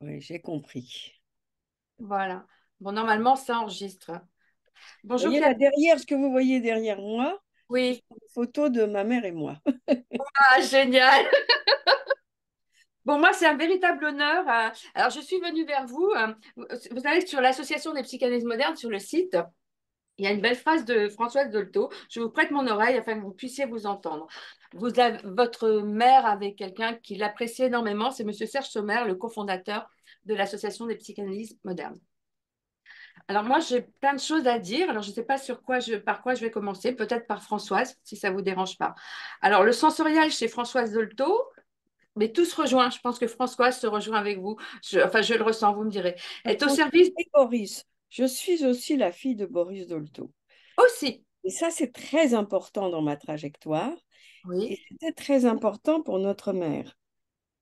Oui, j'ai compris. Voilà. Bon, normalement, ça enregistre. Bonjour. Vous voyez là derrière, ce que vous voyez derrière moi, oui. Une photo de ma mère et moi. ah, génial. Bon, moi, c'est un véritable honneur. Euh, alors, je suis venue vers euh, vous. Vous savez, sur l'Association des psychanalyses modernes, sur le site. Il y a une belle phrase de Françoise Dolto. Je vous prête mon oreille afin que vous puissiez vous entendre. Vous votre mère avait quelqu'un qui l'appréciait énormément, c'est M. Serge Sommer, le cofondateur de l'Association des psychanalyses modernes. Alors moi, j'ai plein de choses à dire. Alors je ne sais pas sur quoi je, par quoi je vais commencer. Peut-être par Françoise, si ça ne vous dérange pas. Alors le sensoriel chez Françoise Dolto, mais tous se Je pense que Françoise se rejoint avec vous. enfin, je le ressens, vous me direz. Est au service de Boris. Je suis aussi la fille de Boris Dolto. Aussi. Et ça, c'est très important dans ma trajectoire. Oui. C'était très important pour notre mère.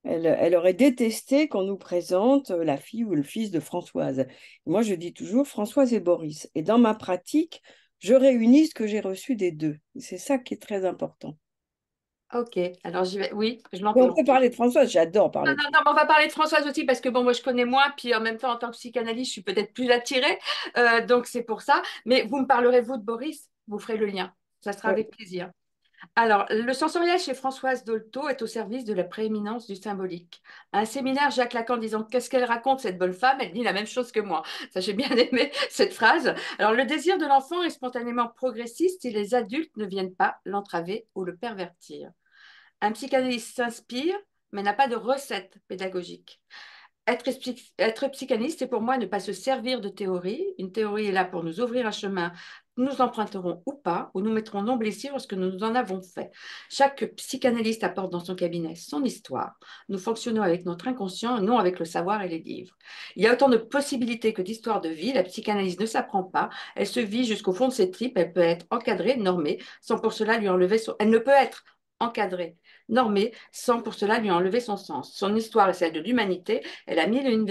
Elle, aurait détesté qu'on nous présente euh, la fille ou le fils de Françoise. Moi, je dis toujours Françoise et Boris. Et dans ma pratique, je réunis ce que j'ai reçu des deux. C'est ça qui est très important. Ok, alors Oui, je m'en On peut parler de Françoise, j'adore parler. Non, non, on va parler de Françoise aussi parce que bon, moi je connais moins, puis en même temps en tant que psychanalyste, je suis peut-être plus attirée, euh, donc c'est pour ça. Mais vous me parlerez vous de Boris, vous ferez le lien. Ça sera avec plaisir. Alors, le sensoriel chez Françoise Dolto est au service de la prééminence du symbolique. un séminaire, Jacques Lacan disant Qu'est-ce qu'elle raconte, cette bonne femme Elle dit la même chose que moi. Ça, j'ai bien aimé cette phrase. Alors, le désir de l'enfant est spontanément progressiste et les adultes ne viennent pas l'entraver ou le pervertir. Un psychanalyste s'inspire, mais n'a pas de recette pédagogique. Être, être, psychanalyste, c'est pour moi ne pas se servir de théorie. Une théorie est là pour nous ouvrir un chemin nous emprunterons ou pas, ou nous mettrons nos blessures ce que nous en avons fait. Chaque psychanalyste apporte dans son cabinet son histoire. Nous fonctionnons avec notre inconscient, non avec le savoir et les livres. Il y a autant de possibilités que d'histoires de vie. La psychanalyse ne s'apprend pas. Elle se vit jusqu'au fond de ses tripes. Elle peut être encadrée, normée, sans pour cela lui enlever son... Elle ne peut être encadrée normée sans pour cela lui enlever son sens. Son histoire est celle de l'humanité, elle a mis et une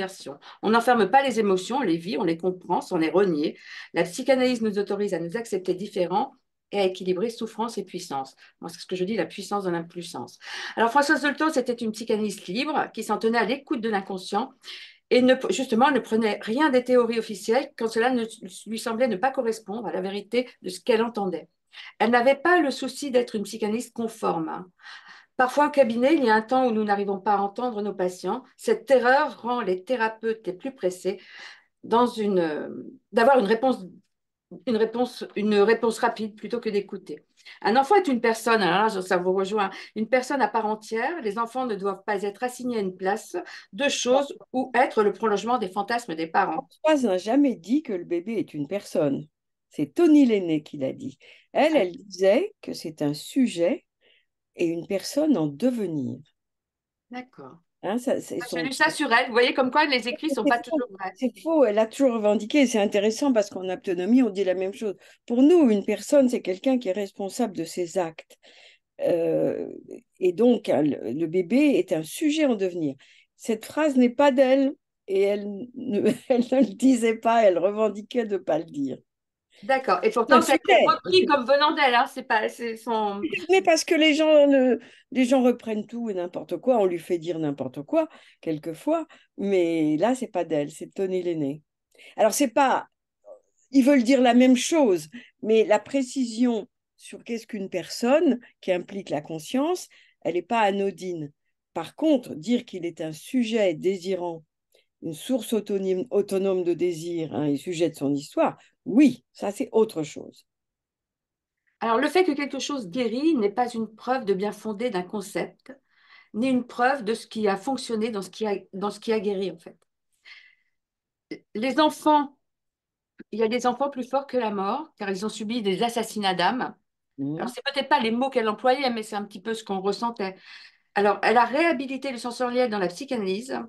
On n'enferme pas les émotions, on les vit, on les comprend on les renier. La psychanalyse nous autorise à nous accepter différents et à équilibrer souffrance et puissance. c'est ce que je dis, la puissance dans l'impuissance. Alors, Françoise Zolto, c'était une psychanalyste libre qui s'en tenait à l'écoute de l'inconscient et ne, justement ne prenait rien des théories officielles quand cela ne, lui semblait ne pas correspondre à la vérité de ce qu'elle entendait. Elle n'avait pas le souci d'être une psychanalyste conforme. Hein. Parfois au cabinet, il y a un temps où nous n'arrivons pas à entendre nos patients. Cette terreur rend les thérapeutes les plus pressés dans une, euh, d'avoir une réponse, une, réponse, une réponse rapide plutôt que d'écouter. Un enfant est une personne, alors ça vous rejoint, une personne à part entière. Les enfants ne doivent pas être assignés à une place de choses ou être le prolongement des fantasmes des parents. Françoise n'a jamais dit que le bébé est une personne. C'est Tony Lenné qui l'a dit. Elle, ah. elle disait que c'est un sujet et une personne en devenir. D'accord. Hein, ah, j'ai lu ça sur elle. Vous voyez comme quoi les écrits sont pas toujours vrais. C'est faux. Elle a toujours revendiqué. C'est intéressant parce qu'en autonomie, on dit la même chose. Pour nous, une personne, c'est quelqu'un qui est responsable de ses actes. Euh, et donc, hein, le bébé est un sujet en devenir. Cette phrase n'est pas d'elle et elle ne, elle ne le disait pas. Elle revendiquait de ne pas le dire. D'accord. Et pourtant, c'est repris comme venant d'elle. Hein. C'est pas, Mais parce que les gens, les gens reprennent tout et n'importe quoi. On lui fait dire n'importe quoi quelquefois. Mais là, c'est pas d'elle. C'est Tony Lenné. Alors, c'est pas. Ils veulent dire la même chose, mais la précision sur qu'est-ce qu'une personne qui implique la conscience, elle n'est pas anodine. Par contre, dire qu'il est un sujet désirant une source autonome, autonome de désir, un hein, sujet de son histoire, oui, ça c'est autre chose. Alors le fait que quelque chose guérit n'est pas une preuve de bien fondé d'un concept, ni une preuve de ce qui a fonctionné dans ce qui a, dans ce qui a guéri en fait. Les enfants, il y a des enfants plus forts que la mort, car ils ont subi des assassinats d'âme. Ce mmh. Alors peut-être pas les mots qu'elle employait, mais c'est un petit peu ce qu'on ressentait. Alors elle a réhabilité le sensoriel dans la psychanalyse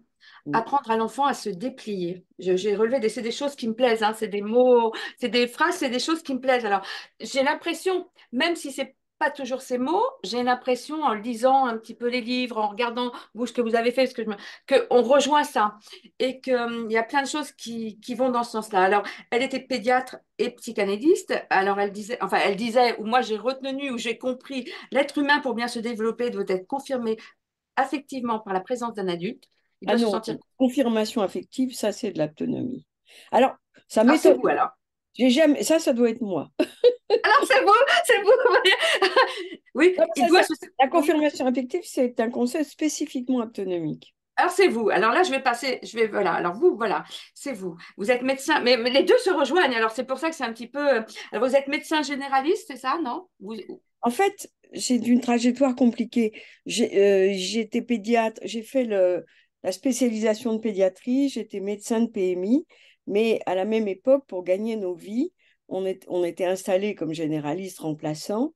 apprendre à l'enfant à se déplier. J'ai relevé, c'est des choses qui me plaisent, hein, c'est des mots, c'est des phrases, c'est des choses qui me plaisent. Alors, j'ai l'impression, même si c'est pas toujours ces mots, j'ai l'impression en lisant un petit peu les livres, en regardant vous ce que vous avez fait, ce que on rejoint ça et qu'il hum, y a plein de choses qui, qui vont dans ce sens-là. Alors, elle était pédiatre et psychanalyste. Alors, elle disait, enfin, elle disait, ou moi j'ai retenu, ou j'ai compris, l'être humain pour bien se développer doit être confirmé affectivement par la présence d'un adulte. Ah confirmation affective, ça, c'est de l'autonomie. Alors, ça ah, m'étonne. c'est vous, alors. Jamais... Ça, ça doit être moi. alors, c'est vous, c'est vous. oui, il la confirmation affective, c'est un concept spécifiquement autonomique. Alors c'est vous. Alors là, je vais passer, je vais voilà. Alors vous, voilà, c'est vous. Vous êtes médecin, mais, les deux se rejoignent. Alors c'est pour ça que c'est un petit peu. Euh, alors vous êtes médecin généraliste, c'est ça, non En fait, j'ai d'une trajectoire compliquée. Euh, j'ai été pédiatre, j'ai fait le, spécialisation de pédiatrie, j'étais médecin de PMI, mais à la même époque, pour gagner nos vies, on, on était installé comme généraliste remplaçant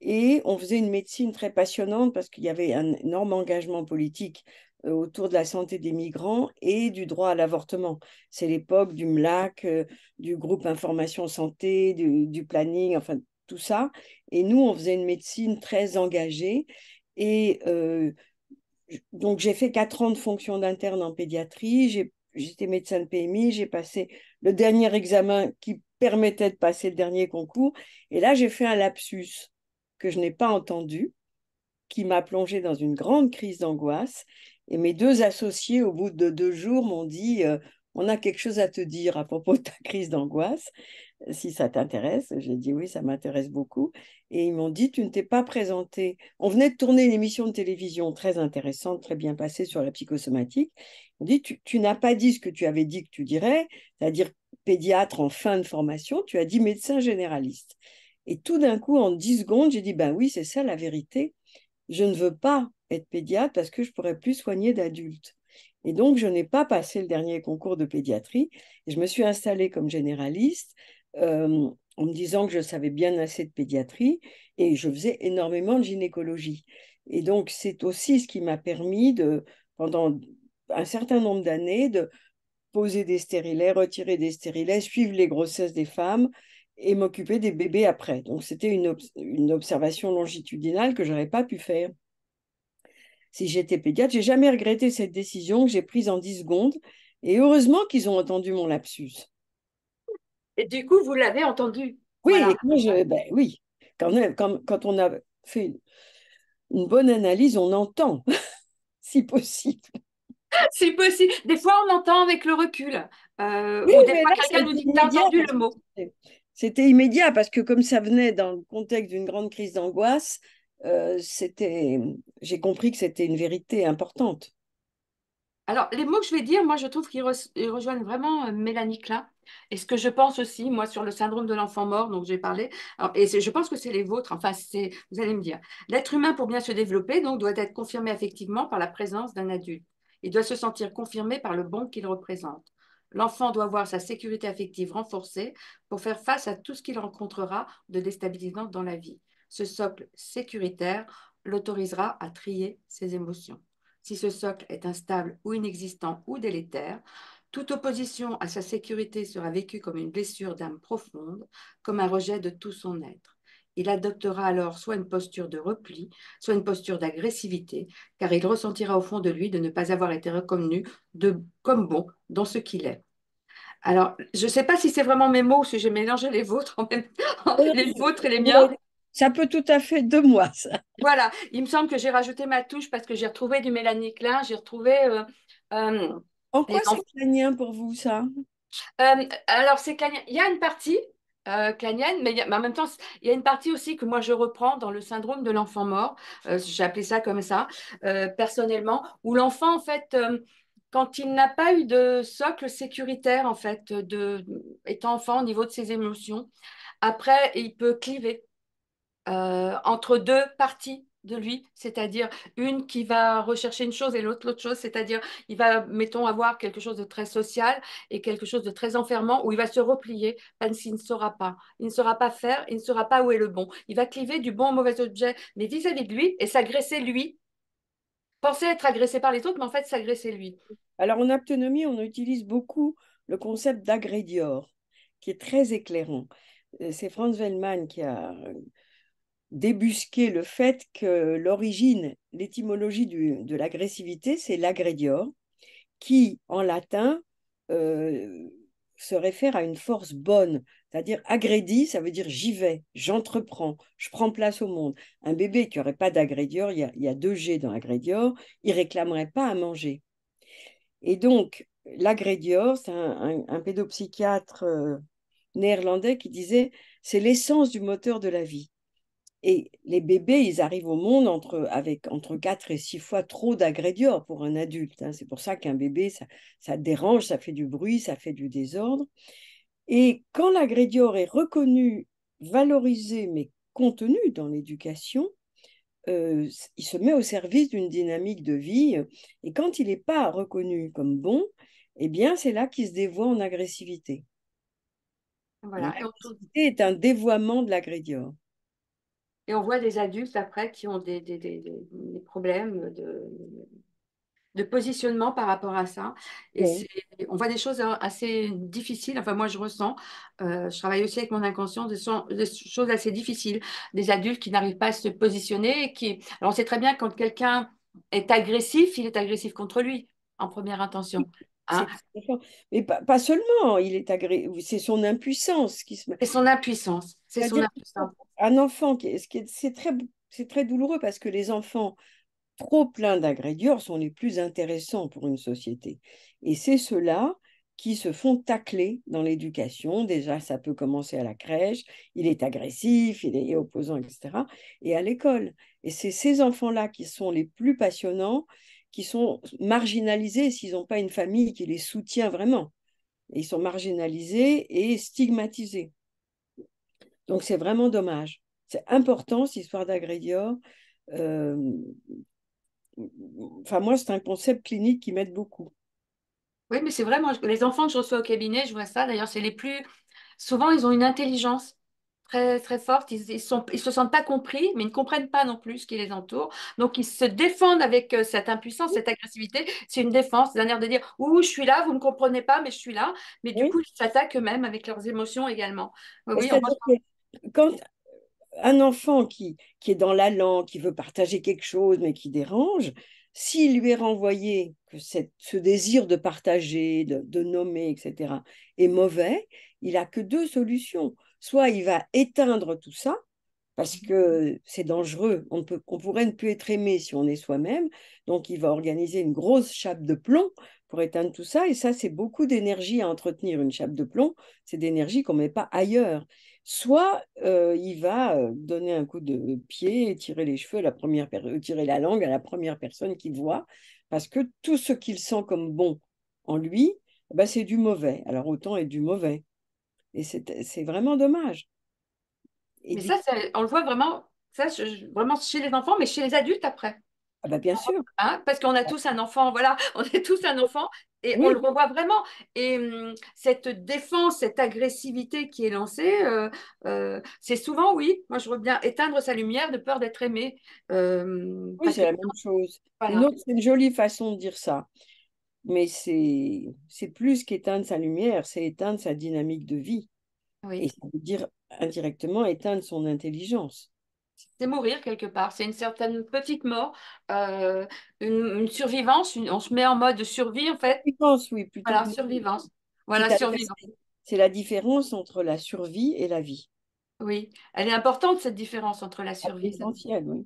et on faisait une médecine très passionnante parce qu'il y avait un énorme engagement politique euh, autour de la santé des migrants et du droit à l'avortement. C'est l'époque du MLAC, euh, du groupe Information Santé, du, planning, enfin tout ça. Et nous, on faisait une médecine très engagée. Et euh, donc j'ai fait quatre ans de fonction d'interne en pédiatrie, j'étais médecin de PMI, j'ai passé le dernier examen qui permettait de passer le dernier concours, et là j'ai fait un lapsus que je n'ai pas entendu, qui m'a plongé dans une grande crise d'angoisse, et mes deux associés, au bout de deux jours, m'ont dit, euh, on a quelque chose à te dire à propos de ta crise d'angoisse, si ça t'intéresse. J'ai dit oui, ça m'intéresse beaucoup. Et ils m'ont dit, tu ne t'es pas présenté. On venait de tourner une émission de télévision très intéressante, très bien passée sur la psychosomatique. m'ont dit, tu, n'as pas dit ce que tu avais dit que tu dirais, c'est-à-dire pédiatre en fin de formation, tu as dit médecin généraliste. Et tout d'un coup, en 10 secondes, j'ai dit, ben oui, c'est ça la vérité. Je ne veux pas être pédiatre parce que je pourrais plus soigner d'adultes. Et donc, je n'ai pas passé le dernier concours de pédiatrie. je me suis installée comme généraliste euh, en me disant que je savais bien assez de pédiatrie et je faisais énormément de gynécologie. Et donc, c'est aussi ce qui m'a permis de, pendant un certain nombre d'années, de poser des stérilets, retirer des stérilets, suivre les grossesses des femmes et m'occuper des bébés après. Donc, c'était une, observation longitudinale que je n'aurais pas pu faire si j'étais pédiatre. J'ai jamais regretté cette décision que j'ai prise en 10 secondes. Et heureusement qu'ils ont entendu mon lapsus. Et du coup, vous l'avez entendu. Oui, ben oui. Quand, on a fait une, bonne analyse, on entend, si possible. si possible. Des fois, on entend avec le recul. Euh, ou des fois, quelqu'un nous dit T'as entendu le mot. C'était immédiat parce que, comme ça venait dans le contexte d'une grande crise d'angoisse, euh, j'ai compris que c'était une vérité importante. Alors, les mots que je vais dire, moi, je trouve qu'ils rejoignent vraiment euh, Mélanie Klein. Et ce que je pense aussi, moi, sur le syndrome de l'enfant mort, dont j'ai parlé, et je pense que c'est les vôtres, enfin, c'est, vous allez me dire, l'être humain, pour bien se développer, donc, doit être confirmé affectivement par la présence d'un adulte. Il doit se sentir confirmé par le bon qu'il représente. L'enfant doit voir sa sécurité affective renforcée pour faire face à tout ce qu'il rencontrera de déstabilisant dans la vie. Ce socle sécuritaire l'autorisera à trier ses émotions. Si ce socle est instable ou inexistant ou délétère, toute opposition à sa sécurité sera vécue comme une blessure d'âme profonde, comme un rejet de tout son être. Il adoptera alors soit une posture de repli, soit une posture d'agressivité, car il ressentira au fond de lui de ne pas avoir été reconnu de, comme bon dans ce qu'il est. Alors, je ne sais pas si c'est vraiment mes mots ou si j'ai mélangé les vôtres, en les vôtres et les miens. Ça peut tout à fait de moi, Voilà, il me semble que j'ai rajouté ma touche parce que j'ai retrouvé du Mélanie Klein, j'ai retrouvé euh, euh, pourquoi c'est clanien pour vous, ça euh, Alors, c'est Il y a une partie euh, mais, en même temps, il y a une partie aussi que moi je reprends dans le syndrome de l'enfant mort, euh, j'ai appelé ça comme ça, euh, personnellement, où l'enfant, en fait, quand il n'a pas eu de socle sécuritaire, en fait, de, étant enfant au niveau de ses émotions, après, il peut cliver entre deux parties de lui, c'est-à-dire une qui va rechercher une chose et l'autre l'autre chose, c'est-à-dire il va, mettons, avoir quelque chose de très social et quelque chose de très enfermant où il va se replier parce qu'il ne saura pas, il ne saura pas faire, il ne saura pas où est le bon. Il va cliver du bon au mauvais objet, mais vis-à-vis de lui et s'agresser lui. Penser être agressé par les autres, mais en fait s'agresser lui. Alors en aptonomie, on utilise beaucoup le concept d'agrédior, qui est très éclairant. Euh, c'est Franz Wellman qui a euh, débusquer le fait que l'origine, l'étymologie de l'agressivité, c'est l'agredior, qui en latin euh, se réfère à une force bonne, c'est-à-dire agrédi, ça veut dire j'y vais, j'entreprends, je prends place au monde. Un bébé qui n'aurait pas d'agrédior, il, y, a, deux G dans agrédior, il réclamerait pas à manger. Et donc, l'agrédior, c'est un, pédopsychiatre euh, néerlandais qui disait c'est l'essence du moteur de la vie. Et les bébés, ils arrivent au monde entre, avec entre 4 et 6 fois trop d'agrédients pour un adulte. Hein. C'est pour ça qu'un bébé, ça, ça dérange, ça fait du bruit, ça fait du désordre. Et quand l'agrédior est reconnu, valorisé, mais contenu dans l'éducation, euh, il se met au service d'une dynamique de vie. Et quand il n'est pas reconnu comme bon, eh bien, c'est là qu'il se dévoie en agressivité. Voilà. L'agressivité est un dévoiement de l'agrédior. Et on voit des adultes après qui ont des, problèmes de, positionnement par rapport à ça. Et on voit des choses hein, assez difficiles. Enfin, moi, je ressens, euh, je travaille aussi avec mon inconscient, des, choses assez difficiles. Des adultes qui n'arrivent pas à se positionner. qui... Alors, on sait très bien quand quelqu'un est agressif, il est agressif contre lui en première intention. Hein. mais pas, seulement, il est c'est son impuissance qui se. C'est son impuissance. C'est son impuissance un enfant, qui, c'est très, c'est très douloureux parce que les enfants trop pleins d'ingrédients sont les plus intéressants pour une société. Et c'est ceux-là qui se font tacler dans l'éducation. Déjà, ça peut commencer à la crèche, il est agressif, il est opposant, etc. Et à l'école. Et c'est ces enfants-là qui sont les plus passionnants, qui sont marginalisés s'ils n'ont pas une famille qui les soutient vraiment. Ils sont marginalisés et stigmatisés. Donc c'est vraiment dommage. C'est important cette histoire d'agrédia. Euh, enfin, moi, c'est un concept clinique qui m'aide beaucoup. Oui, mais c'est vraiment les enfants que je reçois au cabinet, je vois ça. D'ailleurs, c'est les plus. Souvent, ils ont une intelligence très, très forte. Ils ne ils se sentent pas compris, mais ils ne comprennent pas non plus ce qui les entoure. Donc, ils se défendent avec euh, cette impuissance, cette agressivité. C'est une défense, c'est un air de dire Ouh, je suis là, vous ne me comprenez pas, mais je suis là. Mais du coup, ils s'attaquent eux-mêmes avec leurs émotions également. Oui, quand un enfant qui, est dans la langue, qui veut partager quelque chose, mais qui dérange, s'il lui est renvoyé que cette, ce désir de partager, de, nommer, etc., est mauvais, il a que deux solutions. Soit il va éteindre tout ça, parce que c'est dangereux, on, peut, on pourrait ne plus être aimé si on est soi-même, donc il va organiser une grosse chape de plomb pour éteindre tout ça, et ça c'est beaucoup d'énergie à entretenir, une chape de plomb, c'est d'énergie qu'on ne met pas ailleurs soit euh, il va euh, donner un coup de pied et tirer les cheveux, à la première euh, tirer la langue à la première personne qu'il voit, parce que tout ce qu'il sent comme bon en lui, ben c'est du mauvais. Alors autant est du mauvais. Et c'est vraiment dommage. mais ça, on le voit vraiment, ça, vraiment chez les enfants, mais chez les adultes après. Ah bah, bien ah, sûr. Hein, parce qu'on a tous un enfant, voilà, on est tous un enfant et on le revoit vraiment. Et hum, cette défense, cette agressivité qui est lancée, euh, euh, c'est souvent, oui, moi je veux bien éteindre sa lumière de peur d'être aimé. Euh, oui, c'est la même chose. C'est une jolie façon de dire ça. Mais c'est plus qu'éteindre sa lumière, c'est éteindre sa dynamique de vie. Et ça veut dire indirectement éteindre son intelligence c'est mourir quelque part. C'est une certaine petite mort, euh, une, survivance. on se met en mode survie, en fait. Survivance, oui. Plutôt voilà, survivance. Voilà, survivance. C'est la différence entre la survie et la vie. Oui, elle est importante, cette différence entre la survie. Essentielle, oui.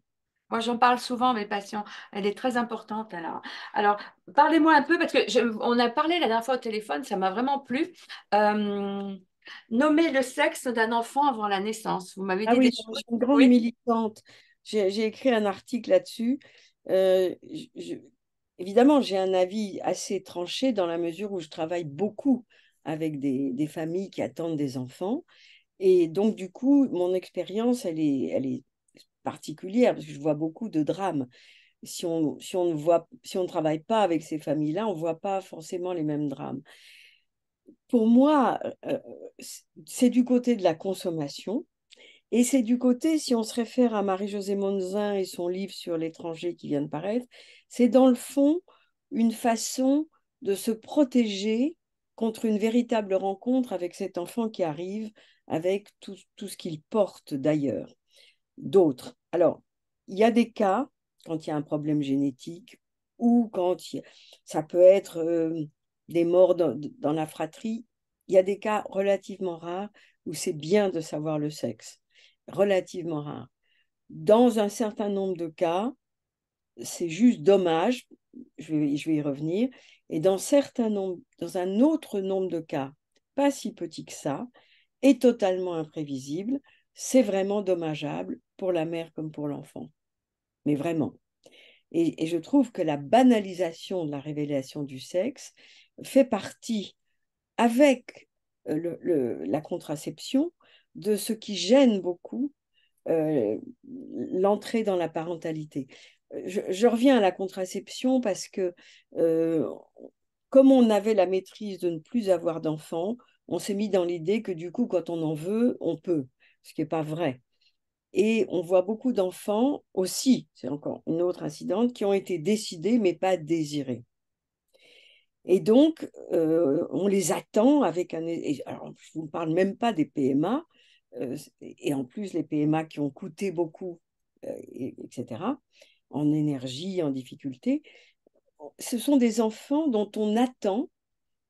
Moi, j'en parle souvent mes patients. Elle est très importante. Alors, alors parlez-moi un peu, parce que on a parlé la dernière fois au téléphone, ça m'a vraiment plu. Euh, Nommer le sexe d'un enfant avant la naissance. Vous m'avez ah dit je Suis une grande militante. J'ai écrit un article là-dessus. Euh, évidemment, j'ai un avis assez tranché dans la mesure où je travaille beaucoup avec des, familles qui attendent des enfants. Et donc, du coup, mon expérience, elle est, particulière parce que je vois beaucoup de drames. Si on, ne voit, si on ne travaille pas avec ces familles-là, on ne voit pas forcément les mêmes drames pour moi, euh, euh, c'est du côté de la consommation. Et c'est du côté, si on se réfère à Marie-Josée Monzin et son livre sur l'étranger qui vient de paraître, c'est dans le fond une façon de se protéger contre une véritable rencontre avec cet enfant qui arrive, avec tout, ce qu'il porte d'ailleurs, d'autres. Alors, il y a des cas, quand il y a un problème génétique, ou quand ça peut être euh, des morts dans, la fratrie, il y a des cas relativement rares où c'est bien de savoir le sexe, relativement rare Dans un certain nombre de cas, c'est juste dommage, je vais, y revenir, et dans, certains dans un autre nombre de cas, pas si petit que ça, et totalement imprévisible, c'est vraiment dommageable pour la mère comme pour l'enfant. Mais vraiment. et, je trouve que la banalisation de la révélation du sexe fait partie avec euh, la contraception de ce qui gêne beaucoup euh, l'entrée dans la parentalité. Euh, je, reviens à la contraception parce que comme on avait la maîtrise de ne plus avoir d'enfants, on s'est mis dans l'idée que du coup, quand on en veut, on peut, ce qui n'est pas vrai. Et on voit beaucoup d'enfants aussi, c'est encore une autre incidente, qui ont été décidés mais pas désirés. Et donc, euh, on les attend avec un... je ne vous parle même pas des PMA, euh, et en plus les PMA qui ont coûté beaucoup, euh, etc., en énergie, en difficulté. Ce sont des enfants dont on attend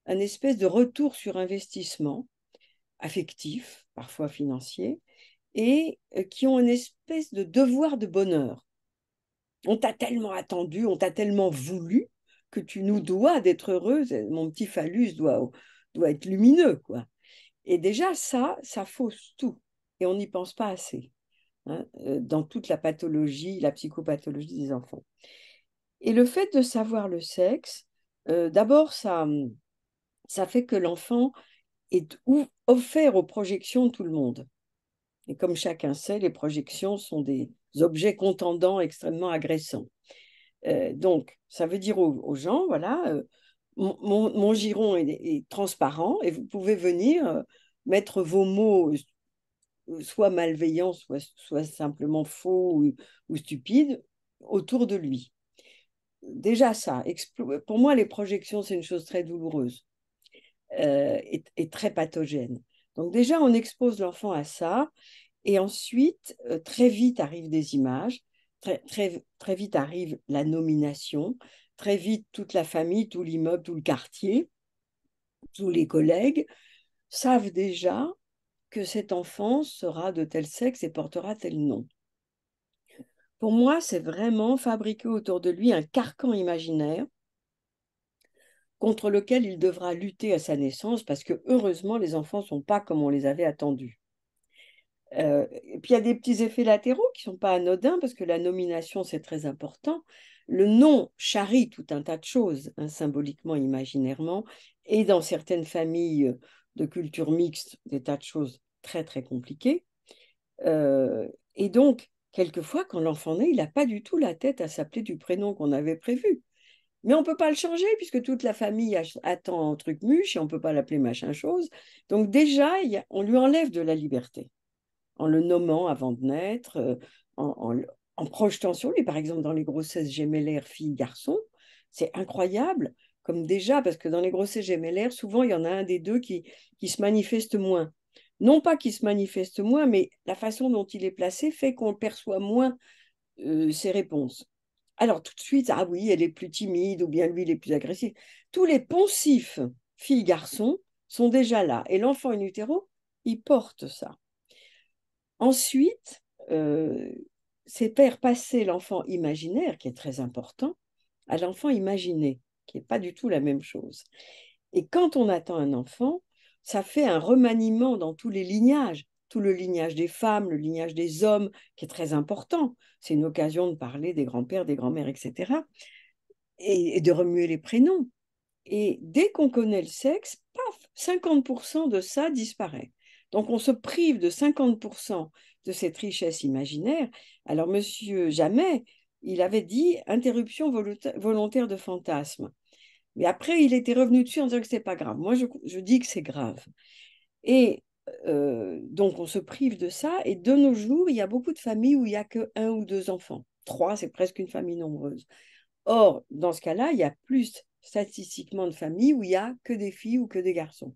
un espèce de retour sur investissement affectif, parfois financier, et qui ont une espèce de devoir de bonheur. On t'a tellement attendu, on t'a tellement voulu, que tu nous dois d'être heureuse, Mon petit phallus doit, doit être lumineux, quoi. Et déjà, ça, ça fausse tout. Et on n'y pense pas assez hein, euh, dans toute la pathologie, la psychopathologie des enfants. Et le fait de savoir le sexe, euh, d'abord, ça, ça fait que l'enfant est offert aux projections de tout le monde. Et comme chacun sait, les projections sont des objets contendants extrêmement agressants. Euh, donc, ça veut dire aux, gens, voilà, euh, mon, giron est, transparent et vous pouvez venir euh, mettre vos mots, soit malveillants, soit, simplement faux ou, stupides, autour de lui. Déjà ça, pour moi, les projections, c'est une chose très douloureuse et, très pathogène. Donc déjà, on expose l'enfant à ça. Et ensuite, très vite arrivent des images. Très, très, vite arrive la nomination, très vite toute la famille, tout l'immeuble, tout le quartier, tous les collègues savent déjà que cet enfant sera de tel sexe et portera tel nom. Pour moi, c'est vraiment fabriquer autour de lui un carcan imaginaire contre lequel il devra lutter à sa naissance parce que heureusement les enfants ne sont pas comme on les avait attendus. Euh, puis il y a des petits effets latéraux qui ne sont pas anodins parce que la nomination, c'est très important. Le nom charrie tout un tas de choses, hein, symboliquement, imaginairement, et dans certaines familles euh, de culture mixte, des tas de choses très très compliquées. Euh, et donc, quelquefois, quand l'enfant naît, il n'a pas du tout la tête à s'appeler du prénom qu'on avait prévu. Mais on ne peut pas le changer puisque toute la famille attend un truc muche et on ne peut pas l'appeler machin chose. Donc déjà, on lui enlève de la liberté en le nommant avant de naître, euh, en, projetant sur lui, par exemple dans les grossesses gémellaires fille garçon, C'est incroyable, comme déjà, parce que dans les grossesses gémellaires, souvent, il y en a un des deux qui, qui se manifeste moins. Non pas qu'il se manifeste moins, mais la façon dont il est placé fait qu'on perçoit moins euh, ses réponses. Alors tout de suite, ah oui, elle est plus timide ou bien lui, il est plus agressif. Tous les poncifs filles-garçons sont déjà là. Et l'enfant in utero, il porte ça. Ensuite, euh, c'est faire passer l'enfant imaginaire, qui est très important, à l'enfant imaginé, qui n'est pas du tout la même chose. Et quand on attend un enfant, ça fait un remaniement dans tous les lignages, tout le lignage des femmes, le lignage des hommes, qui est très important. C'est une occasion de parler des grands-pères, des grands-mères, etc. Et, et de remuer les prénoms. Et dès qu'on connaît le sexe, paf, 50% de ça disparaît. Donc on se prive de 50% de cette richesse imaginaire. Alors monsieur Jamais, il avait dit interruption volontaire de fantasme. Mais après, il était revenu dessus en disant que ce pas grave. Moi, je, dis que c'est grave. Et euh, donc, on se prive de ça. Et de nos jours, il y a beaucoup de familles où il n'y a que un ou deux enfants. Trois, c'est presque une famille nombreuse. Or, dans ce cas-là, il y a plus statistiquement de familles où il n'y a que des filles ou que des garçons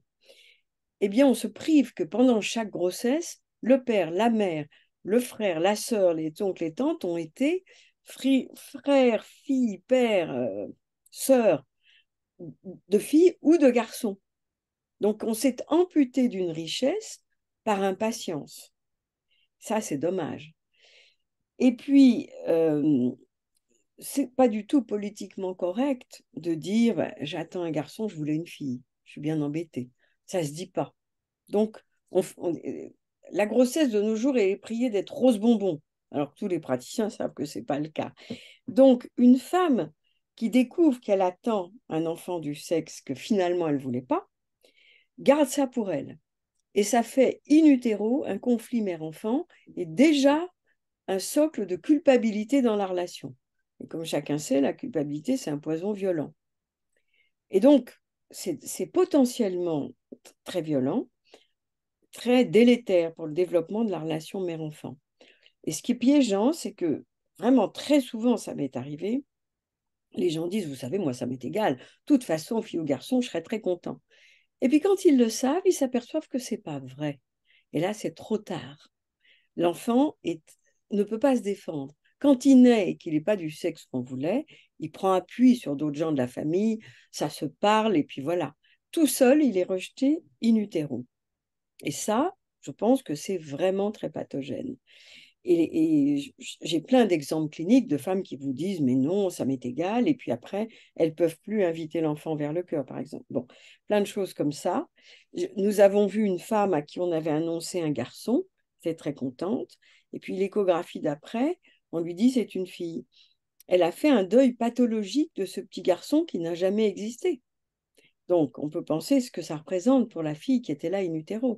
eh bien, on se prive que pendant chaque grossesse, le père, la mère, le frère, la sœur, les oncles, les tantes ont été frères, filles, pères, euh, de fille ou de garçon. Donc, on s'est amputé d'une richesse par impatience. Ça, c'est dommage. Et puis, euh, c'est pas du tout politiquement correct de dire bah, j'attends un garçon, je voulais une fille. Je suis bien embêtée ça se dit pas. Donc, la grossesse de nos jours est priée d'être rose bonbon, alors tous les praticiens savent que c'est pas le cas. Donc, une femme qui découvre qu'elle attend un enfant du sexe que finalement elle ne voulait pas, garde ça pour elle. Et ça fait in utero un conflit mère-enfant et déjà un socle de culpabilité dans la relation. Et comme chacun sait, la culpabilité, c'est un poison violent. Et donc, c'est potentiellement très violent, très délétère pour le développement de la relation mère-enfant. Et ce qui est piégeant, c'est que vraiment très souvent, ça m'est arrivé, les gens disent, vous savez, moi, ça m'est égal. De toute façon, fille ou garçon, je serais très content. Et puis quand ils le savent, ils s'aperçoivent que c'est pas vrai. Et là, c'est trop tard. L'enfant ne peut pas se défendre. Quand il naît et qu'il n'est pas du sexe qu'on voulait, il prend appui sur d'autres gens de la famille, ça se parle, et puis voilà. Tout seul, il est rejeté in utero. Et ça, je pense que c'est vraiment très pathogène. Et, j'ai plein d'exemples cliniques de femmes qui vous disent mais non, ça m'est égal, et puis après, elles peuvent plus inviter l'enfant vers le cœur, par exemple. Bon, plein de choses comme ça. Nous avons vu une femme à qui on avait annoncé un garçon, c'est très contente, et puis l'échographie d'après, on lui dit c'est une fille elle a fait un deuil pathologique de ce petit garçon qui n'a jamais existé. Donc, on peut penser ce que ça représente pour la fille qui était là in utero.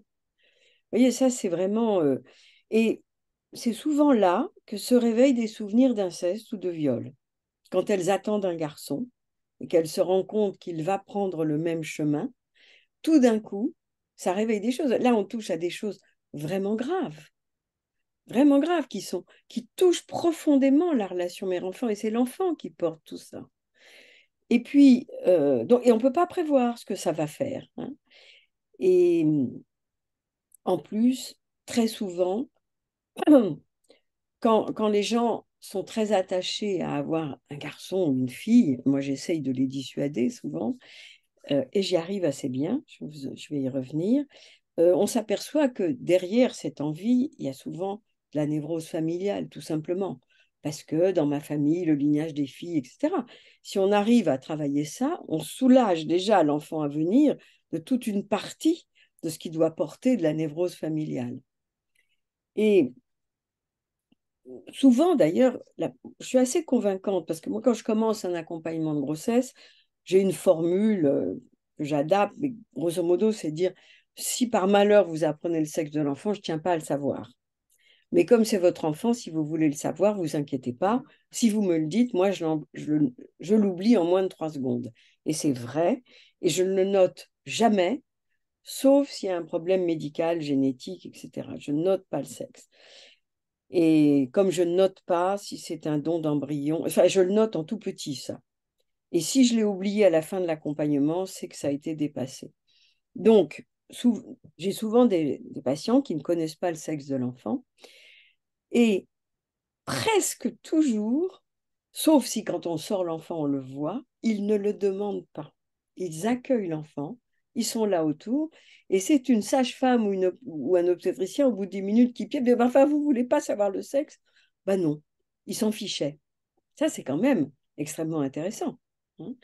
Vous voyez, ça, c'est vraiment. Euh, et c'est souvent là que se réveillent des souvenirs d'inceste ou de viol. Quand elles attendent un garçon et qu'elles se rendent compte qu'il va prendre le même chemin, tout d'un coup, ça réveille des choses. Là, on touche à des choses vraiment graves vraiment graves qui sont qui touchent profondément la relation mère-enfant et c'est l'enfant qui porte tout ça. Et puis euh, donc et on peut pas prévoir ce que ça va faire. Hein. Et en plus, très souvent, quand, quand, les gens sont très attachés à avoir un garçon ou une fille, moi j'essaye de les dissuader souvent, euh, et j'y arrive assez bien, je, vais y revenir, euh, on s'aperçoit que derrière cette envie, il y a souvent la névrose familiale, tout simplement, parce que dans ma famille, le lignage des filles, etc. Si on arrive à travailler ça, on soulage déjà l'enfant à venir de toute une partie de ce qui doit porter de la névrose familiale. Et souvent, d'ailleurs, je suis assez convaincante, parce que moi, quand je commence un accompagnement de grossesse, j'ai une formule euh, que j'adapte, mais grosso modo, c'est dire si par malheur vous apprenez le sexe de l'enfant, je ne tiens pas à le savoir. Mais comme c'est votre enfant, si vous voulez le savoir, vous inquiétez pas. Si vous me le dites, moi, je, l'oublie en moins de trois secondes. Et c'est vrai. Et je ne le note jamais, sauf s'il y a un problème médical, génétique, etc. Je ne note pas le sexe. Et comme je ne note pas si c'est un don d'embryon, enfin, je le note en tout petit, ça. Et si je l'ai oublié à la fin de l'accompagnement, c'est que ça a été dépassé. Donc, j'ai souvent des, patients qui ne connaissent pas le sexe de l'enfant et presque toujours, sauf si quand on sort l'enfant, on le voit, ils ne le demandent pas. Ils accueillent l'enfant, ils sont là autour, et c'est une sage-femme ou, un obstétricien au bout de 10 minutes qui piède, ben enfin, vous voulez pas savoir le sexe Ben non, ils s'en fichaient. Ça, c'est quand même extrêmement intéressant. Hein.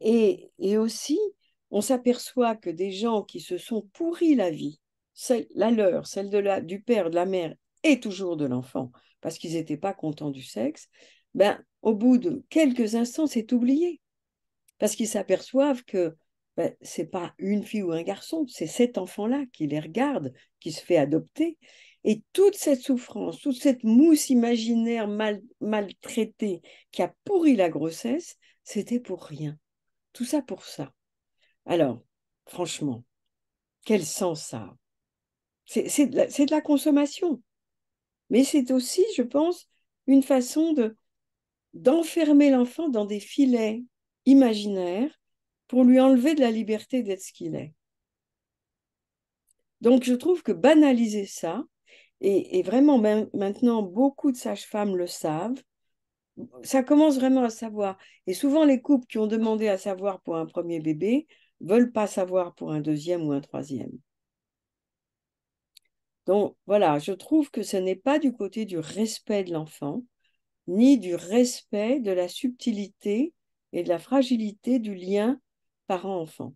Et, et aussi, on s'aperçoit que des gens qui se sont pourris la vie, celle, la leur, celle de la, du père, de la mère et toujours de l'enfant, parce qu'ils n'étaient pas contents du sexe, ben, au bout de quelques instants, c'est oublié. Parce qu'ils s'aperçoivent que ben, ce n'est pas une fille ou un garçon, c'est cet enfant-là qui les regarde, qui se fait adopter. Et toute cette souffrance, toute cette mousse imaginaire maltraitée qui a pourri la grossesse, c'était pour rien. Tout ça pour ça. Alors, franchement, quel sens ça C'est de, la consommation. Mais c'est aussi, je pense, une façon d'enfermer l'enfant dans des filets imaginaires pour lui enlever de la liberté d'être ce qu'il est. Donc je trouve que banaliser ça, et, et vraiment maintenant beaucoup de sages-femmes le savent, ça commence vraiment à savoir. Et souvent les couples qui ont demandé à savoir pour un premier bébé, veulent pas savoir pour un deuxième ou un troisième. Donc voilà, je trouve que ce n'est pas du côté du respect de l'enfant, ni du respect de la subtilité et de la fragilité du lien parent-enfant.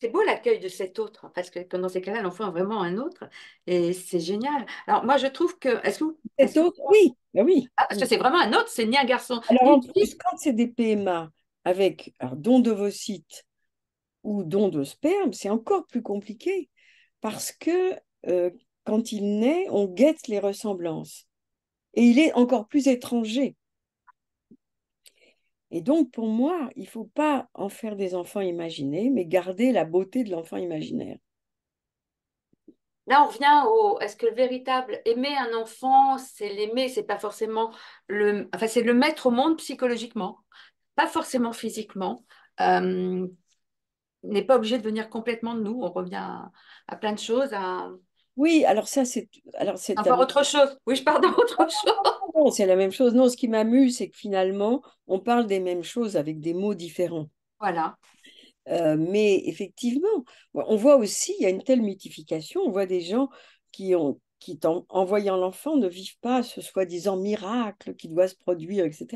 C'est beau l'accueil de cet autre, hein, parce que dans ces cas-là, l'enfant a vraiment un autre, et c'est génial. Alors moi, je trouve que... est que Cet autre, oui, bah oui. Ah, parce que c'est vraiment un autre, c'est ni un garçon. Alors en plus, quand c'est des PMA, avec un don d'ovocytes ou don de sperme, c'est encore plus compliqué parce que euh, quand il naît, on guette les ressemblances et il est encore plus étranger. Et donc, pour moi, il ne faut pas en faire des enfants imaginés, mais garder la beauté de l'enfant imaginaire. Là, on revient au est-ce que le véritable aimer un enfant, c'est l'aimer, c'est pas forcément le, enfin, c'est le mettre au monde psychologiquement pas forcément physiquement, euh, n'est pas obligé de venir complètement de nous. On revient à, plein de choses. Oui, alors ça, c'est. Alors c'est autre chose. Oui, je parle d'autre chose. Ah, c'est la même chose. Non, ce qui m'amuse, c'est que finalement, on parle des mêmes choses avec des mots différents. Voilà. Euh, mais effectivement, on voit aussi, il y a une telle mythification, on voit des gens qui ont qui, en voyant l'enfant, ne vivent pas ce soi-disant miracle qui doit se produire, etc.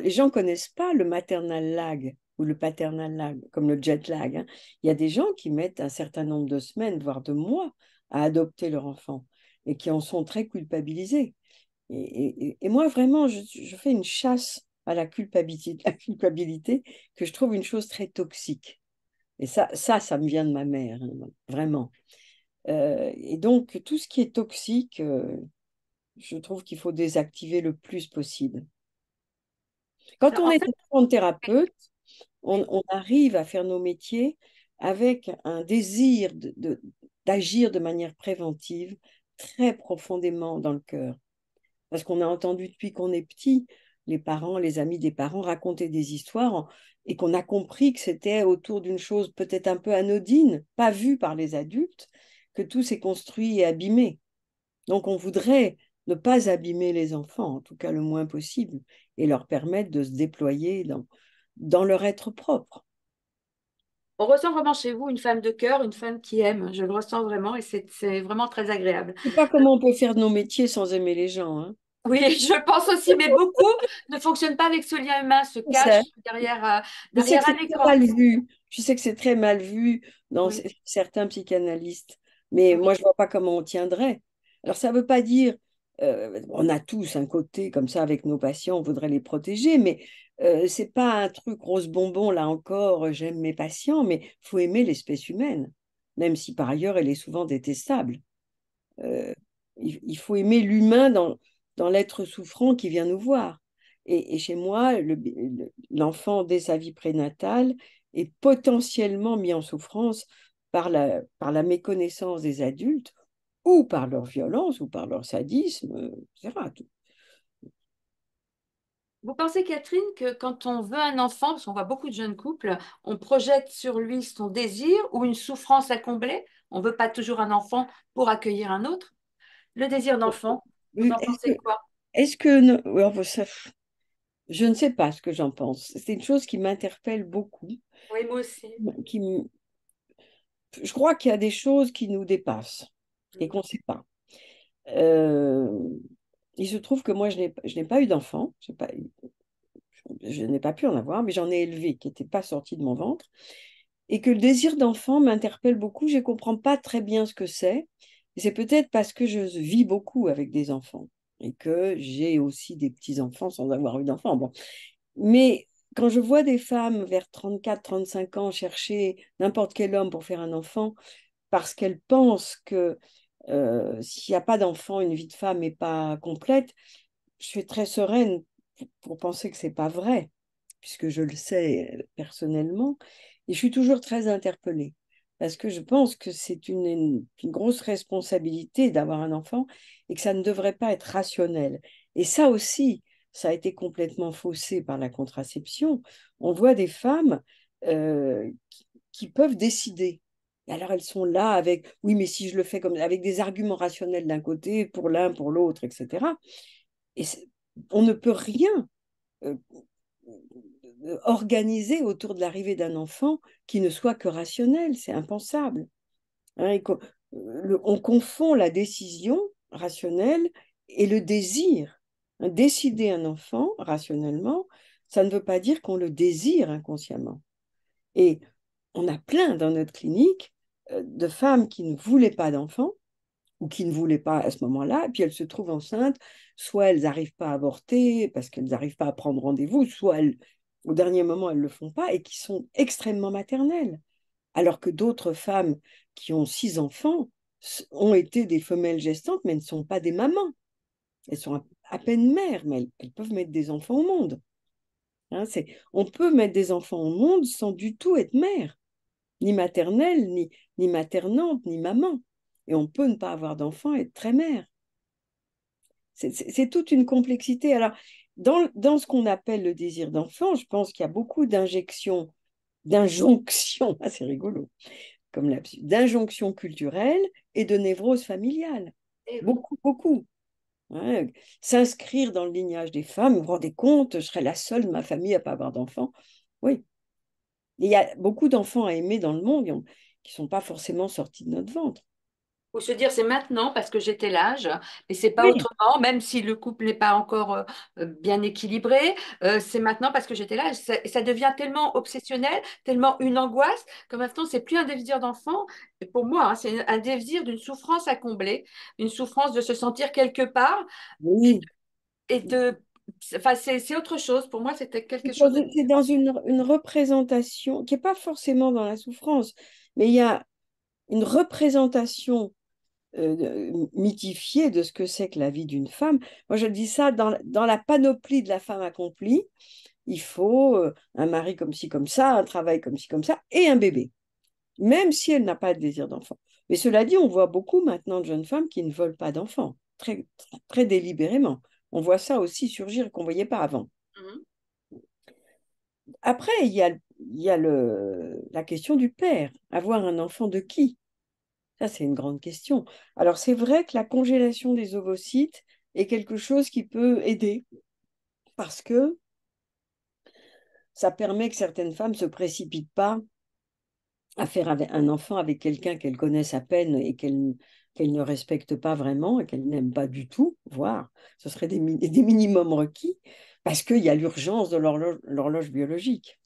les gens ne connaissent pas le maternal lag ou le paternal lag, comme le jet lag. Hein. Il y a des gens qui mettent un certain nombre de semaines, voire de mois, à adopter leur enfant et qui en sont très culpabilisés. Et, moi, vraiment, je, fais une chasse à la culpabilité, la culpabilité que je trouve une chose très toxique. Et ça, ça, ça me vient de ma mère, hein, vraiment. Euh, et donc, tout ce qui est toxique, euh, je trouve qu'il faut désactiver le plus possible. Quand on est en thérapeute, on, arrive à faire nos métiers avec un désir d'agir de, manière préventive très profondément dans le cœur. Parce qu'on a entendu depuis qu'on est petit, les parents, les amis des parents raconter des histoires et qu'on a compris que c'était autour d'une chose peut-être un peu anodine, pas vue par les adultes, que tout s'est construit et abîmé. Donc on voudrait ne pas abîmer les enfants, en tout cas le moins possible, et leur permettre de se déployer dans, leur être propre. On ressent vraiment chez vous une femme de cœur, une femme qui aime. Je le ressens vraiment et c'est vraiment très agréable. Je sais pas comment on peut faire nos métiers sans aimer les gens. Hein. Oui, je pense aussi, mais beaucoup ne fonctionnent pas avec ce lien humain, se cachent derrière, euh, un écran. Mal Je sais que c'est très mal vu dans certains psychanalystes mais moi, je ne vois pas comment on tiendrait. Alors, ça ne veut pas dire, euh, on a tous un côté comme ça avec nos patients, on voudrait les protéger, mais euh, c'est pas un truc rose bonbon, là encore, euh, j'aime mes patients, mais faut aimer l'espèce humaine, même si par ailleurs elle est souvent détestable. Euh, il, faut aimer l'humain dans, dans l'être souffrant qui vient nous voir. Et, chez moi, l'enfant dès sa vie prénatale est potentiellement mis en souffrance par la, par la méconnaissance des adultes ou par leur violence ou par leur sadisme, c'est vrai. Vous pensez, Catherine, que quand on veut un enfant, parce qu'on voit beaucoup de jeunes couples, on projette sur lui son désir ou une souffrance à combler On ne veut pas toujours un enfant pour accueillir un autre Le désir d'enfant, vous en pensez quoi Est-ce que. je ne sais pas ce que j'en pense. C'est une chose qui m'interpelle beaucoup. Oui, moi aussi. Qui, je crois qu'il y a des choses qui nous dépassent mmh. et qu'on ne sait pas. Euh, il se trouve que moi, je n'ai pas eu d'enfant. je, n'ai pas pu en avoir, mais j'en ai élevé qui n'était pas sorti de mon ventre. Et que le désir d'enfant m'interpelle beaucoup. Je ne comprends pas très bien ce que c'est. c'est peut-être parce que je vis beaucoup avec des enfants et que j'ai aussi des petits-enfants sans avoir eu d'enfant. Bon. Mais quand je vois des femmes vers 34, 35 ans chercher n'importe quel homme pour faire un enfant, parce qu'elles pensent que euh, s'il n'y a pas d'enfant, une vie de femme n'est pas complète, je suis très sereine pour penser que ce n'est pas vrai, puisque je le sais euh, personnellement, et je suis toujours très interpellée, parce que je pense que c'est une grosse responsabilité d'avoir un enfant et que ça ne devrait pas être rationnel. Et ça aussi, ça a été complètement faussé par la contraception, on voit des femmes euh, qui, peuvent décider. Et alors elles sont là avec oui, mais si je le fais comme avec des arguments rationnels d'un côté, pour l'un, pour l'autre, etc. Et on ne peut rien euh, organiser autour de l'arrivée d'un enfant qui ne soit que rationnel, c'est impensable. Hein, on, euh, on confond la décision rationnelle et le désir Décider un enfant rationnellement, ça ne veut pas dire qu'on le désire inconsciemment. Et on a plein dans notre clinique euh, de femmes qui ne voulaient pas d'enfants ou qui ne voulaient pas à ce moment-là, et puis elles se trouvent enceintes, soit elles n'arrivent pas à avorter parce qu'elles n'arrivent pas à prendre rendez-vous, soit au dernier moment elles ne le font pas et qui sont extrêmement maternelles. Alors que d'autres femmes qui ont six enfants ont été des femelles gestantes mais ne sont pas des mamans. Elles sont à peine mères, mais elles, peuvent mettre des enfants au monde. Hein, on peut mettre des enfants au monde sans du tout être mère, ni maternelle, ni, maternante, ni maman. Et on peut ne pas avoir d'enfants et être très mère. C'est toute une complexité. Alors, dans, ce qu'on appelle le désir d'enfant, je pense qu'il y a beaucoup d'injections, d'injonctions, ah, c'est rigolo, comme d'injonctions culturelles et de névroses familiales. beaucoup, beaucoup. S'inscrire dans le lignage des femmes, vous vous rendez compte, je serais la seule de ma famille à ne pas avoir d'enfants. Oui. Il y a beaucoup d'enfants à aimer dans le monde qui ne sont pas forcément sortis de notre ventre. Ou se dire c'est maintenant parce que j'étais l'âge, et c'est pas autrement, même si le couple n'est pas encore euh, bien équilibré, euh, c'est maintenant parce que j'étais l'âge. Ça, ça devient tellement obsessionnel, tellement une angoisse, que maintenant c'est plus un désir d'enfant. Pour moi, hein, c'est un désir d'une souffrance à combler, une souffrance de se sentir quelque part. Oui. Et de Enfin, c'est autre chose. Pour moi, c'était quelque chose. C'est dans une, une, représentation qui n'est pas forcément dans la souffrance, mais il y a une représentation euh, mythifié de ce que c'est que la vie d'une femme. Moi, je dis ça dans, la panoplie de la femme accomplie. Il faut euh, un mari comme ci, comme ça, un travail comme ci, comme ça, et un bébé, même si elle n'a pas de désir d'enfant. Mais cela dit, on voit beaucoup maintenant de jeunes femmes qui ne veulent pas d'enfant, très, très délibérément. On voit ça aussi surgir qu'on ne voyait pas avant. Mmh Après, il y a, il y a le, la question du père. Avoir un enfant de qui ça, c'est une grande question. Alors, c'est vrai que la congélation des ovocytes est quelque chose qui peut aider parce que ça permet que certaines femmes ne se précipitent pas à faire un enfant avec quelqu'un qu'elles connaissent à peine et qu'elles ne respectent pas vraiment et qu'elles n'aiment pas du tout, voire ce serait des minimums requis, parce qu'il y a l'urgence de l'horloge biologique.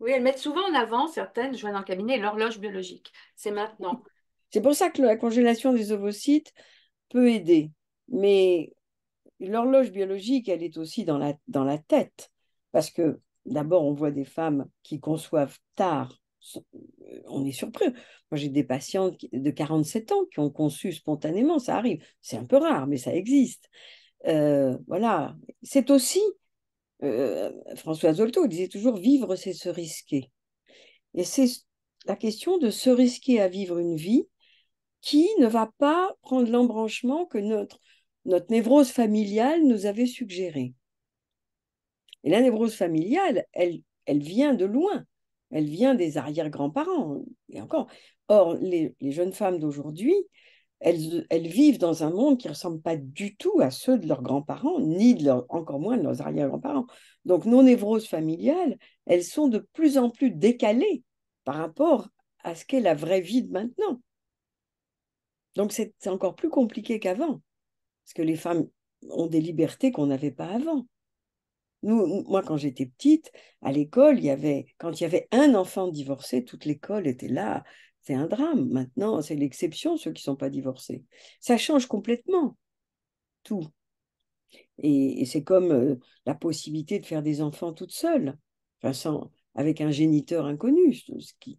Oui, elles mettent souvent en avant, certaines, je vois dans le cabinet, l'horloge biologique. C'est maintenant. C'est pour ça que la congélation des ovocytes peut aider. Mais l'horloge biologique, elle est aussi dans la, tête. Parce que d'abord, on voit des femmes qui conçoivent tard. Euh, on est surpris. Moi, j'ai des patientes de 47 ans qui ont conçu spontanément. Ça arrive. C'est un peu rare, mais ça existe. Euh, voilà. C'est aussi euh, François Zolto disait toujours vivre, c'est se risquer. Et c'est la question de se risquer à vivre une vie qui ne va pas prendre l'embranchement que notre, névrose familiale nous avait suggéré. Et la névrose familiale, elle, vient de loin, elle vient des arrière-grands-parents, et encore. Or, les jeunes femmes d'aujourd'hui elles, vivent dans un monde qui ne ressemble pas du tout à ceux de leurs grands-parents, ni de leur, encore moins de leurs arrière-grands-parents. Donc nos névroses familiales, elles sont de plus en plus décalées par rapport à ce qu'est la vraie vie de maintenant. Donc c'est encore plus compliqué qu'avant, parce que les femmes ont des libertés qu'on n'avait pas avant. Nous, moi, quand j'étais petite, à l'école, y avait, quand il y avait un enfant divorcé, toute l'école était là c'est un drame. Maintenant, c'est l'exception, ceux qui ne sont pas divorcés. Ça change complètement tout. Et, c'est comme euh, la possibilité de faire des enfants toute seule, enfin, avec un géniteur inconnu. Ce qui,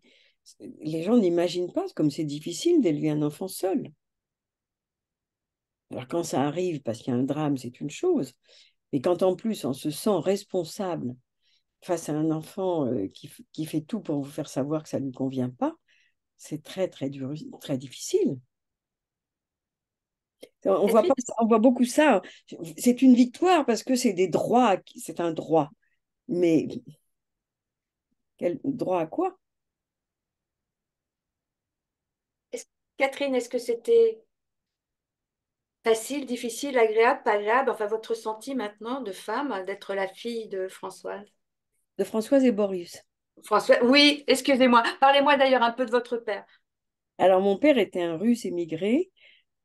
les gens n'imaginent pas comme c'est difficile d'élever un enfant seul. Alors quand ça arrive parce qu'il y a un drame, c'est une chose. Mais quand en plus on se sent responsable face à un enfant euh, qui, qui, fait tout pour vous faire savoir que ça ne lui convient pas, c'est très, très dur, très difficile. On voit, beaucoup ça. Hein. C'est une victoire parce que c'est des droits, c'est un droit. Mais quel droit à quoi Catherine, est-ce que c'était facile, difficile, agréable, pas agréable Enfin, votre ressenti maintenant de femme, d'être la fille de Françoise De Françoise et Boris. François, oui, excusez-moi. Parlez-moi d'ailleurs un peu de votre père. Alors, mon père était un russe émigré,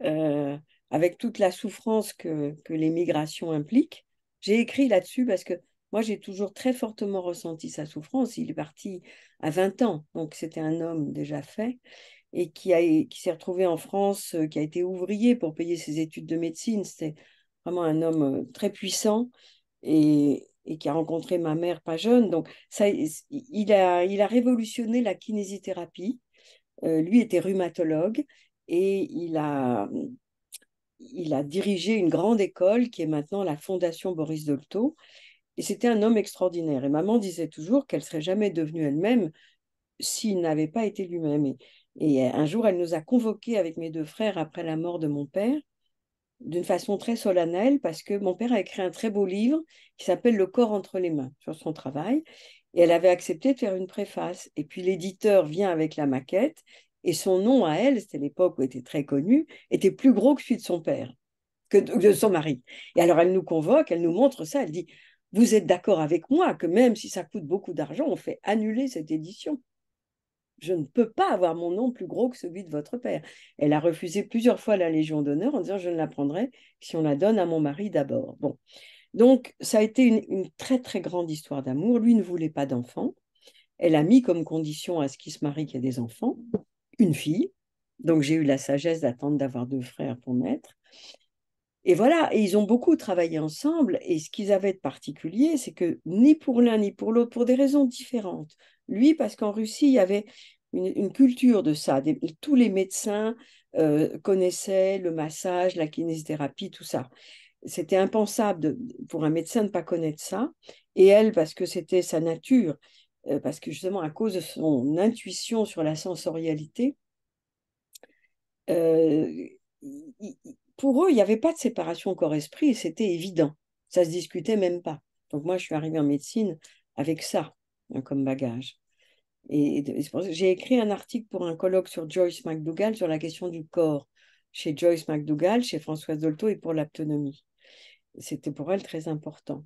euh, avec toute la souffrance que, l'émigration implique. J'ai écrit là-dessus parce que moi, j'ai toujours très fortement ressenti sa souffrance. Il est parti à 20 ans, donc c'était un homme déjà fait, et qui, qui s'est retrouvé en France, euh, qui a été ouvrier pour payer ses études de médecine. C'était vraiment un homme euh, très puissant. Et, et qui a rencontré ma mère pas jeune. Donc, ça, il, a, il a révolutionné la kinésithérapie. Euh, lui était rhumatologue et il a, il a dirigé une grande école qui est maintenant la Fondation Boris Dolto. Et c'était un homme extraordinaire. Et maman disait toujours qu'elle serait jamais devenue elle-même s'il n'avait pas été lui-même. et un jour, elle nous a convoqués avec mes deux frères après la mort de mon père d'une façon très solennelle parce que mon père a écrit un très beau livre qui s'appelle Le corps entre les mains sur son travail et elle avait accepté de faire une préface. Et puis l'éditeur vient avec la maquette et son nom à elle, c'était l'époque où elle était très connu, était plus gros que celui de son père, que de son mari. Et alors elle nous convoque, elle nous montre ça, elle dit Vous êtes d'accord avec moi que même si ça coûte beaucoup d'argent, on fait annuler cette édition je ne peux pas avoir mon nom plus gros que celui de votre père. Elle a refusé plusieurs fois la Légion d'honneur en disant je ne la prendrai si on la donne à mon mari d'abord. Bon. Donc, ça a été une, très très grande histoire d'amour. Lui ne voulait pas d'enfant. Elle a mis comme condition à ce qu'il se marie qu'il y ait des enfants, une fille. Donc, j'ai eu la sagesse d'attendre d'avoir deux frères pour naître. Et voilà, et ils ont beaucoup travaillé ensemble, et ce qu'ils avaient de particulier, c'est que ni pour l'un ni pour l'autre, pour des raisons différentes, lui, parce qu'en Russie, il y avait une, culture de ça. tous les médecins euh, connaissaient le massage, la kinésithérapie, tout ça. C'était impensable pour un médecin de ne pas connaître ça. Et elle, parce que c'était sa nature, euh, parce que justement à cause de son intuition sur la sensorialité, euh, pour eux, il n'y avait pas de séparation corps-esprit c'était évident. Ça se discutait même pas. Donc moi, je suis arrivée en médecine avec ça hein, comme bagage. Et, j'ai écrit un article pour un colloque sur Joyce McDougall sur la question du corps chez Joyce McDougall, chez Françoise Dolto et pour l'autonomie. C'était pour elle très important.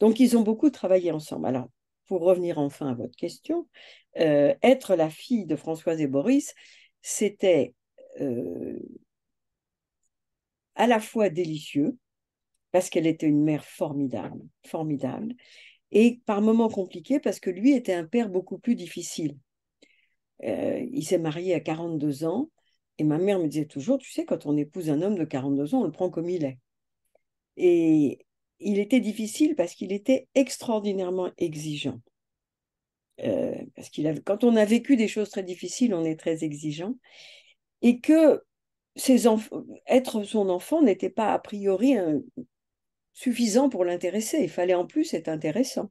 Donc ils ont beaucoup travaillé ensemble. Alors pour revenir enfin à votre question, euh, être la fille de Françoise et Boris, c'était euh, à la fois délicieux, parce qu'elle était une mère formidable, formidable, et par moments compliqués parce que lui était un père beaucoup plus difficile. Euh, il s'est marié à 42 ans et ma mère me disait toujours, tu sais, quand on épouse un homme de 42 ans, on le prend comme il est. Et il était difficile parce qu'il était extraordinairement exigeant. Euh, parce qu'il quand on a vécu des choses très difficiles, on est très exigeant. Et que ses enfants, être son enfant n'était pas a priori un, suffisant pour l'intéresser. Il fallait en plus être intéressant.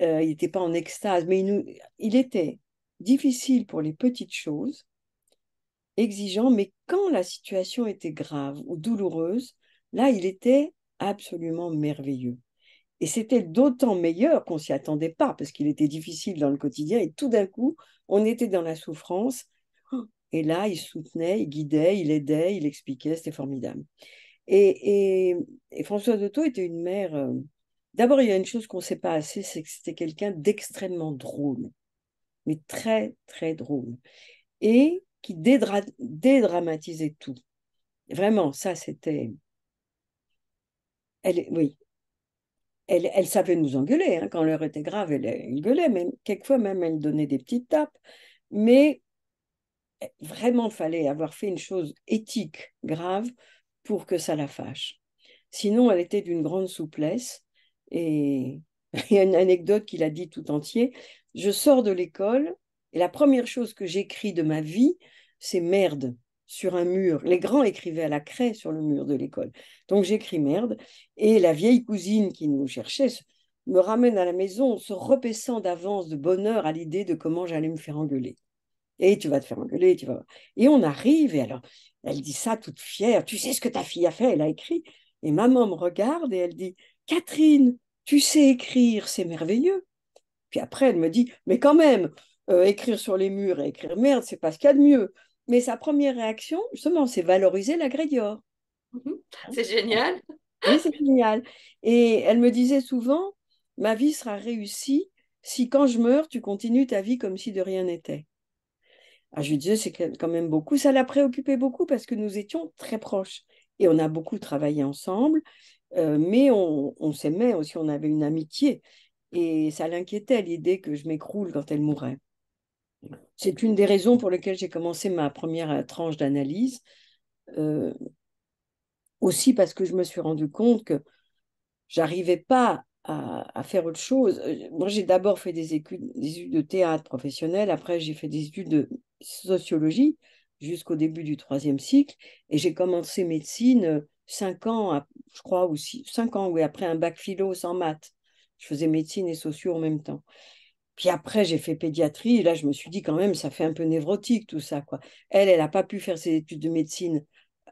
Euh, il n'était pas en extase, mais il, il était difficile pour les petites choses, exigeant, mais quand la situation était grave ou douloureuse, là, il était absolument merveilleux. Et c'était d'autant meilleur qu'on s'y attendait pas, parce qu'il était difficile dans le quotidien, et tout d'un coup, on était dans la souffrance, et là, il soutenait, il guidait, il aidait, il expliquait, c'était formidable. Et, et, de Françoise était une mère. Euh, d'abord, il y a une chose qu'on ne sait pas assez, c'est que c'était quelqu'un d'extrêmement drôle, mais très, très drôle, et qui dédramatisait tout. Vraiment, ça, c'était. Elle, oui, elle, savait nous engueuler. Hein. Quand l'heure était grave, elle, gueulait. mais quelquefois, même, elle donnait des petites tapes. Mais eh, vraiment, il fallait avoir fait une chose éthique grave pour que ça la fâche. Sinon, elle était d'une grande souplesse. Et il y a une anecdote qu'il a dit tout entier. Je sors de l'école et la première chose que j'écris de ma vie, c'est merde sur un mur. Les grands écrivaient à la craie sur le mur de l'école. Donc j'écris merde. Et la vieille cousine qui nous cherchait me ramène à la maison se repaissant d'avance de bonheur à l'idée de comment j'allais me faire engueuler et tu vas te faire engueuler, tu Et on arrive, et alors, elle dit ça toute fière, tu sais ce que ta fille a fait, elle a écrit. Et maman me regarde et elle dit, Catherine, tu sais écrire, c'est merveilleux. Puis après, elle me dit, mais quand même, euh, écrire sur les murs et écrire merde, c'est pas ce qu'il y a de mieux. Mais sa première réaction, justement, c'est valoriser l'agrédior. Mhm. Hein? C'est génial. c'est génial. Et elle me disait souvent, ma vie sera réussie si quand je meurs, tu continues ta vie comme si de rien n'était. Ah, je lui disais, c'est quand même beaucoup. Ça l'a préoccupé beaucoup parce que nous étions très proches et on a beaucoup travaillé ensemble, euh, mais on, s'aimait aussi, on avait une amitié et ça l'inquiétait l'idée que je m'écroule quand elle mourrait. C'est une des raisons pour lesquelles j'ai commencé ma première euh, tranche d'analyse, euh, aussi parce que je me suis rendu compte que j'arrivais pas à, faire autre chose. Moi, j'ai d'abord fait des études, des études de théâtre professionnel, après j'ai fait des études de sociologie jusqu'au début du troisième cycle. Et j'ai commencé médecine euh, cinq ans, je crois, ou cinq ans, oui, après un bac philo sans maths. Je faisais médecine et sociaux en même temps. Puis après, j'ai fait pédiatrie. Et là, je me suis dit, quand même, ça fait un peu névrotique tout ça. Quoi. Elle, elle n'a pas pu faire ses études de médecine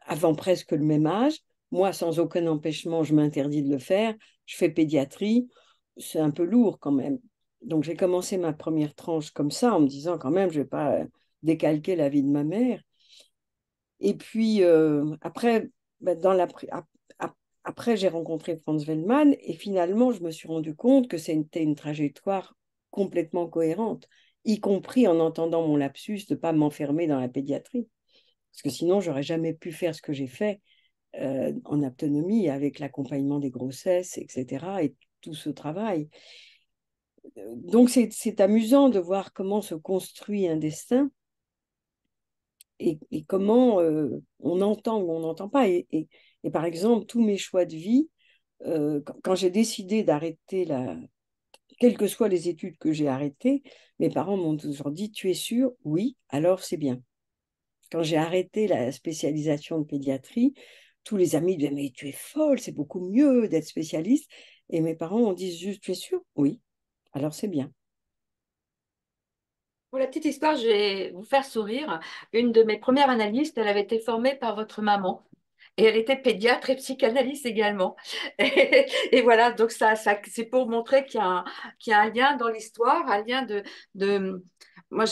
avant presque le même âge. Moi, sans aucun empêchement, je m'interdis de le faire. Je fais pédiatrie. C'est un peu lourd quand même. Donc, j'ai commencé ma première tranche comme ça, en me disant, quand même, je ne vais pas euh, décalquer la vie de ma mère. Et puis, euh, après, bah, dans la, après, j'ai rencontré Franz Wellman et finalement, je me suis rendu compte que c'était une trajectoire complètement cohérente, y compris en entendant mon lapsus de ne pas m'enfermer dans la pédiatrie. Parce que sinon, j'aurais jamais pu faire ce que j'ai fait euh, en autonomie avec l'accompagnement des grossesses, etc. et tout ce travail. Euh, donc, c'est amusant de voir comment se construit un destin et, comment euh, on entend ou on n'entend pas. Et, par exemple, tous mes choix de vie, euh, quand, j'ai décidé d'arrêter la... Quelles que soient les études que j'ai arrêtées, mes parents m'ont toujours dit, tu es sûr Oui, alors c'est bien. Quand j'ai arrêté la spécialisation de pédiatrie, tous les amis disaient, mais tu es folle, c'est beaucoup mieux d'être spécialiste. Et mes parents ont dit juste, tu es sûr Oui, alors c'est bien. Pour la petite histoire, je vais vous faire sourire. Une de mes premières analystes, elle avait été formée par votre maman. Et elle était pédiatre et psychanalyste également. Et, voilà, donc ça, ça c'est pour montrer qu'il y, a un lien dans l'histoire, un lien de... de moi,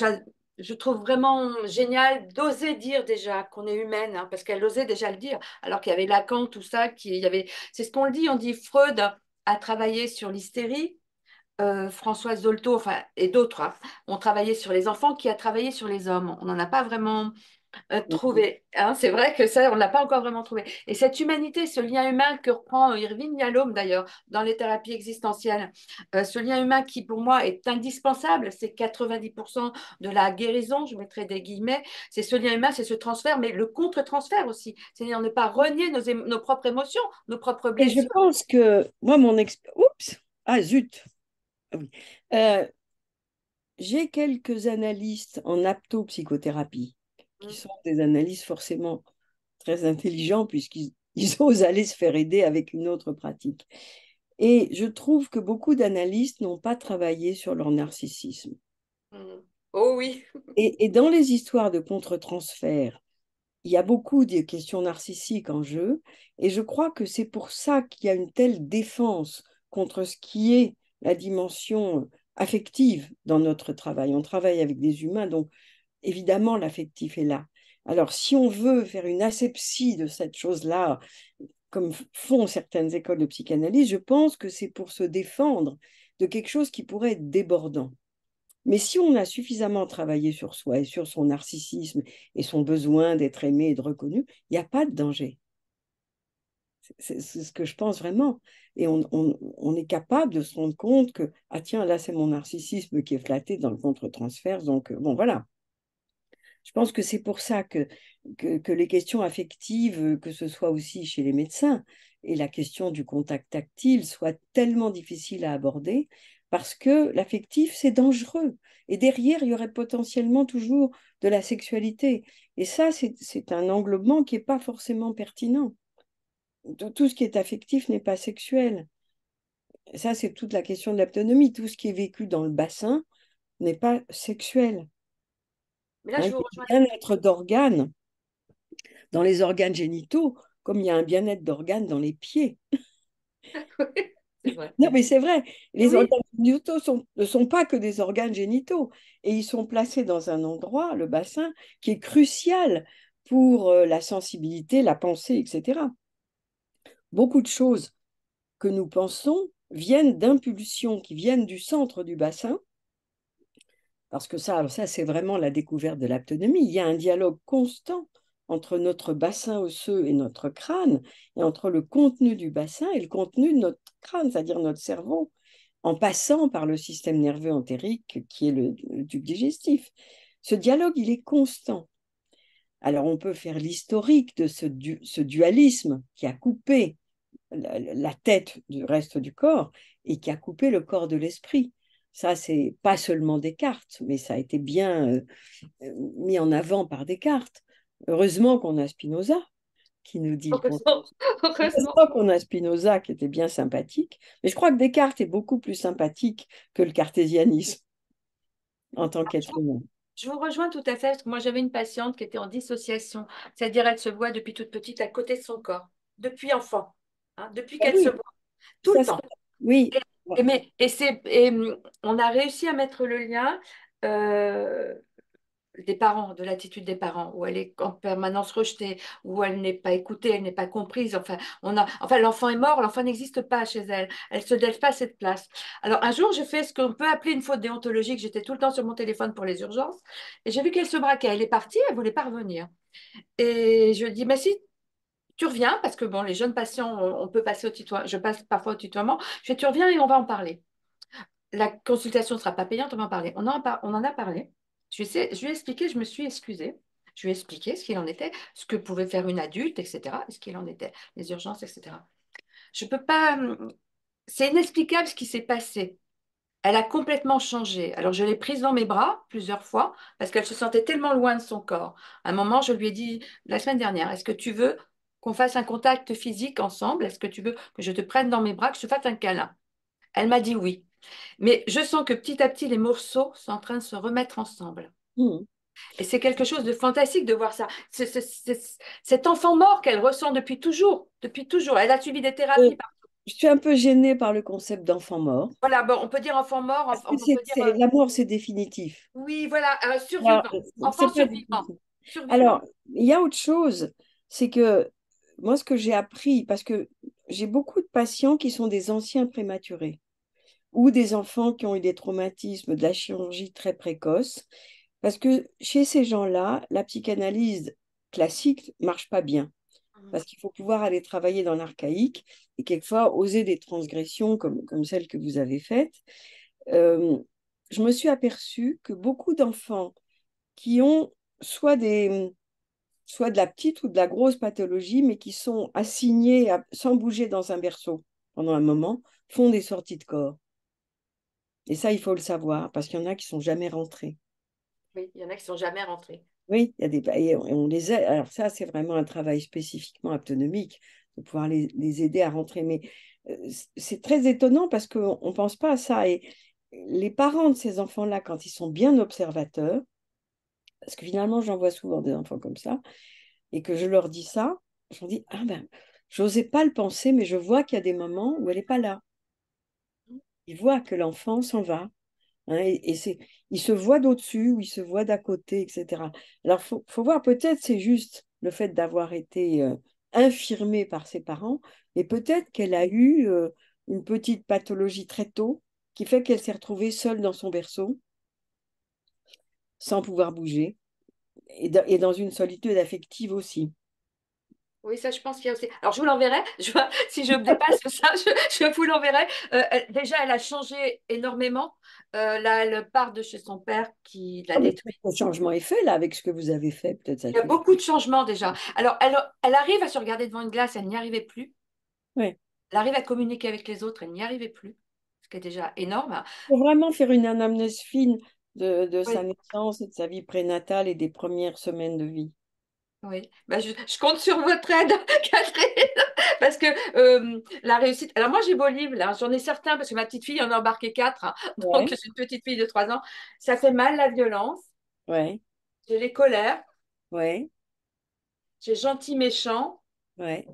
je trouve vraiment génial d'oser dire déjà qu'on est humaine, hein, parce qu'elle osait déjà le dire, alors qu'il y avait Lacan, tout ça, qui, il y avait, c'est ce qu'on le dit, on dit Freud a travaillé sur l'hystérie, euh, Françoise Zolto enfin, et d'autres hein. ont travaillé sur les enfants qui a travaillé sur les hommes. On n'en a pas vraiment euh, trouvé. Hein. c'est vrai que ça, on ne l'a pas encore vraiment trouvé. Et cette humanité, ce lien humain que reprend euh, Irving Yalom d'ailleurs dans les thérapies existentielles, ce lien humain qui pour moi est indispensable, c'est 90% de la guérison, je mettrai des guillemets, c'est ce lien humain, c'est ce transfert, mais le contre-transfert aussi, c'est-à-dire ne pas renier nos, propres émotions, nos propres blessures. Et je pense que moi, mon... expérience. Oups Ah zut ah euh, j'ai quelques analystes en apto-psychothérapie, qui mmh. sont des analystes forcément très intelligents puisqu'ils osent aller se faire aider avec une autre pratique. Et je trouve que beaucoup d'analystes n'ont pas travaillé sur leur narcissisme. Mmh. Oh oui. Et, et dans les histoires de contre-transfert, il y a beaucoup de questions narcissiques en jeu, et je crois que c'est pour ça qu'il y a une telle défense contre ce qui est la dimension euh, affective dans notre travail. On travaille avec des humains, donc évidemment l'affectif est là. Alors si on veut faire une asepsie de cette chose-là, comme font certaines écoles de psychanalyse, je pense que c'est pour se défendre de quelque chose qui pourrait être débordant. Mais si on a suffisamment travaillé sur soi et sur son narcissisme et son besoin d'être aimé et de reconnu, il n'y a pas de danger. C'est ce que je pense vraiment. Et on, est capable de se rendre compte que, ah tiens, là, c'est mon narcissisme qui est flatté dans le contre-transfert. Donc, euh, bon, voilà. Je pense que c'est pour ça que, que, que, les questions affectives, euh, que ce soit aussi chez les médecins, et la question du contact tactile soit tellement difficile à aborder, parce que l'affectif, c'est dangereux. Et derrière, il y aurait potentiellement toujours de la sexualité. Et ça, c'est un englobement qui n'est pas forcément pertinent tout ce qui est affectif n'est pas sexuel. Ça, c'est toute la question de l'autonomie. Tout ce qui est vécu dans le bassin n'est pas sexuel. Mais là, je hein, vous rejoins. Bien-être d'organes. Dans les organes génitaux, comme il y a un bien-être d'organes dans les pieds. Non, mais c'est vrai, les organes génitaux ne sont pas que des organes génitaux et ils sont placés dans un endroit, le bassin, qui est crucial pour euh, la sensibilité, la pensée, etc beaucoup de choses que nous pensons viennent d'impulsions qui viennent du centre du bassin, parce que ça, ça c'est vraiment la découverte de l'aptonomie. Il y a un dialogue constant entre notre bassin osseux et notre crâne, et entre le contenu du bassin et le contenu de notre crâne, c'est-à-dire notre cerveau, en passant par le système nerveux entérique qui est le, tube digestif. Ce dialogue, il est constant. Alors on peut faire l'historique de ce dualisme qui a coupé la, tête du reste du corps et qui a coupé le corps de l'esprit. Ça, c'est pas seulement Descartes, mais ça a été bien euh, euh, mis en avant par Descartes. Heureusement qu'on a Spinoza qui nous dit. qu'on a Spinoza qui était bien sympathique, mais je crois que Descartes est beaucoup plus sympathique que le cartésianisme en tant qu'être humain. Je vous rejoins tout à fait, parce que moi j'avais une patiente qui était en dissociation, c'est-à-dire elle se voit depuis toute petite à côté de son corps, depuis enfant. Hein, depuis bah qu'elle se voit, tout le temps. Oui. Et, mm, on a réussi à mettre le lien euh, des parents, de l'attitude des parents, où elle est en permanence rejetée, où elle n'est pas écoutée, elle n'est pas comprise. Enfin, l'enfant est mort, l'enfant n'existe pas chez elle. Elle se délève pas à cette place. Alors, un jour, j'ai fait ce qu'on peut appeler une faute déontologique. J'étais tout le temps sur mon téléphone pour les urgences, et j'ai vu qu'elle se braquait. Elle est partie, elle voulait pas revenir. Et je dis, mais si tu reviens, parce que bon, les jeunes patients, on, peut passer au tutoiement, je passe parfois au tutoiement, je dis tu reviens et on va en parler. La consultation ne sera pas payante, on va en parler. On en a, on en a parlé. Je lui, ai, expliqué, je me suis excusée. Je lui ai expliqué ce qu'il en était, ce que pouvait faire une adulte, etc., ce qu'il en était, les urgences, etc. Je peux pas. Hum, c'est inexplicable ce qui s'est passé. Elle a complètement changé. Alors, je l'ai prise dans mes bras plusieurs fois parce qu'elle se sentait tellement loin de son corps. À un moment, je lui ai dit la semaine dernière Est-ce que tu veux qu'on fasse un contact physique ensemble. Est-ce que tu veux que je te prenne dans mes bras, que je te fasse un câlin Elle m'a dit oui. Mais je sens que petit à petit, les morceaux sont en train de se remettre ensemble. Mmh. Et c'est quelque chose de fantastique de voir ça. c'est cet enfant mort qu'elle ressent depuis toujours, depuis toujours. Elle a suivi des thérapies. je suis un peu gênée par le concept d'enfant mort. Voilà, bon, on peut dire enfant mort. Euh, l'amour, c'est définitif. Oui, voilà, euh, survivant. Euh, enfant survivant. Alors, il y a autre chose, c'est que moi, ce que j'ai appris, parce que j'ai beaucoup de patients qui sont des anciens prématurés ou des enfants qui ont eu des traumatismes, de la chirurgie très précoce, parce que chez ces gens-là, la psychanalyse classique marche pas bien, mmh. parce qu'il faut pouvoir aller travailler dans l'archaïque et quelquefois oser des transgressions comme, comme celles que vous avez faites. Euh, je me suis aperçue que beaucoup d'enfants qui ont soit des, soit de la petite ou de la grosse pathologie, mais qui sont assignés sans bouger dans un berceau pendant un moment, font des sorties de corps. Et ça, il faut le savoir, parce qu'il y en a qui sont jamais rentrés. Oui, il y en a qui sont jamais rentrés. Oui, il y a des bah, et on les Alors ça, c'est vraiment un travail spécifiquement autonomique, de pouvoir les, aider à rentrer. Mais euh, c'est très étonnant parce qu'on ne pense pas à ça. Et les parents de ces enfants-là, quand ils sont bien observateurs, parce que finalement, j'en vois souvent des enfants comme ça, et que je leur dis ça, je leur dis, ah ben, j'osais pas le penser, mais je vois qu'il y a des moments où elle n'est pas là. Ils voient que l'enfant s'en va. Hein, et, c'est, il se voit d'au-dessus ou il se voit d'à côté, etc. Alors, faut, faut voir, peut-être c'est juste le fait d'avoir été euh, infirmée par ses parents, et peut-être qu'elle a eu euh, une petite pathologie très tôt qui fait qu'elle s'est retrouvée seule dans son berceau sans pouvoir bouger et, dans une solitude affective aussi. Oui, ça, je pense qu'il y a aussi. Alors, je vous l'enverrai. Je, si je dépasse ça, je, vous l'enverrai. Euh, déjà, elle a changé énormément. Euh, là, elle part de chez son père qui l'a ah, détruit. Le changement est fait, là, avec ce que vous avez fait, peut-être. Il y a beaucoup de changements, déjà. Alors, elle, elle, arrive à se regarder devant une glace, elle n'y arrivait plus. Oui. Elle arrive à communiquer avec les autres, elle n'y arrivait plus. Ce qui est déjà énorme. Pour vraiment faire une anamnèse fine de, sa naissance et de sa vie prénatale et des premières semaines de vie. Oui, bah, je, compte sur votre aide, Catherine, parce que la réussite. Alors, moi, j'ai beau livre, j'en ai certain parce que ma petite fille en a embarqué quatre, hein, donc je une petite fille de trois ans. Ça fait mal la violence. oui J'ai les colères. Oui. J'ai gentil méchant. oui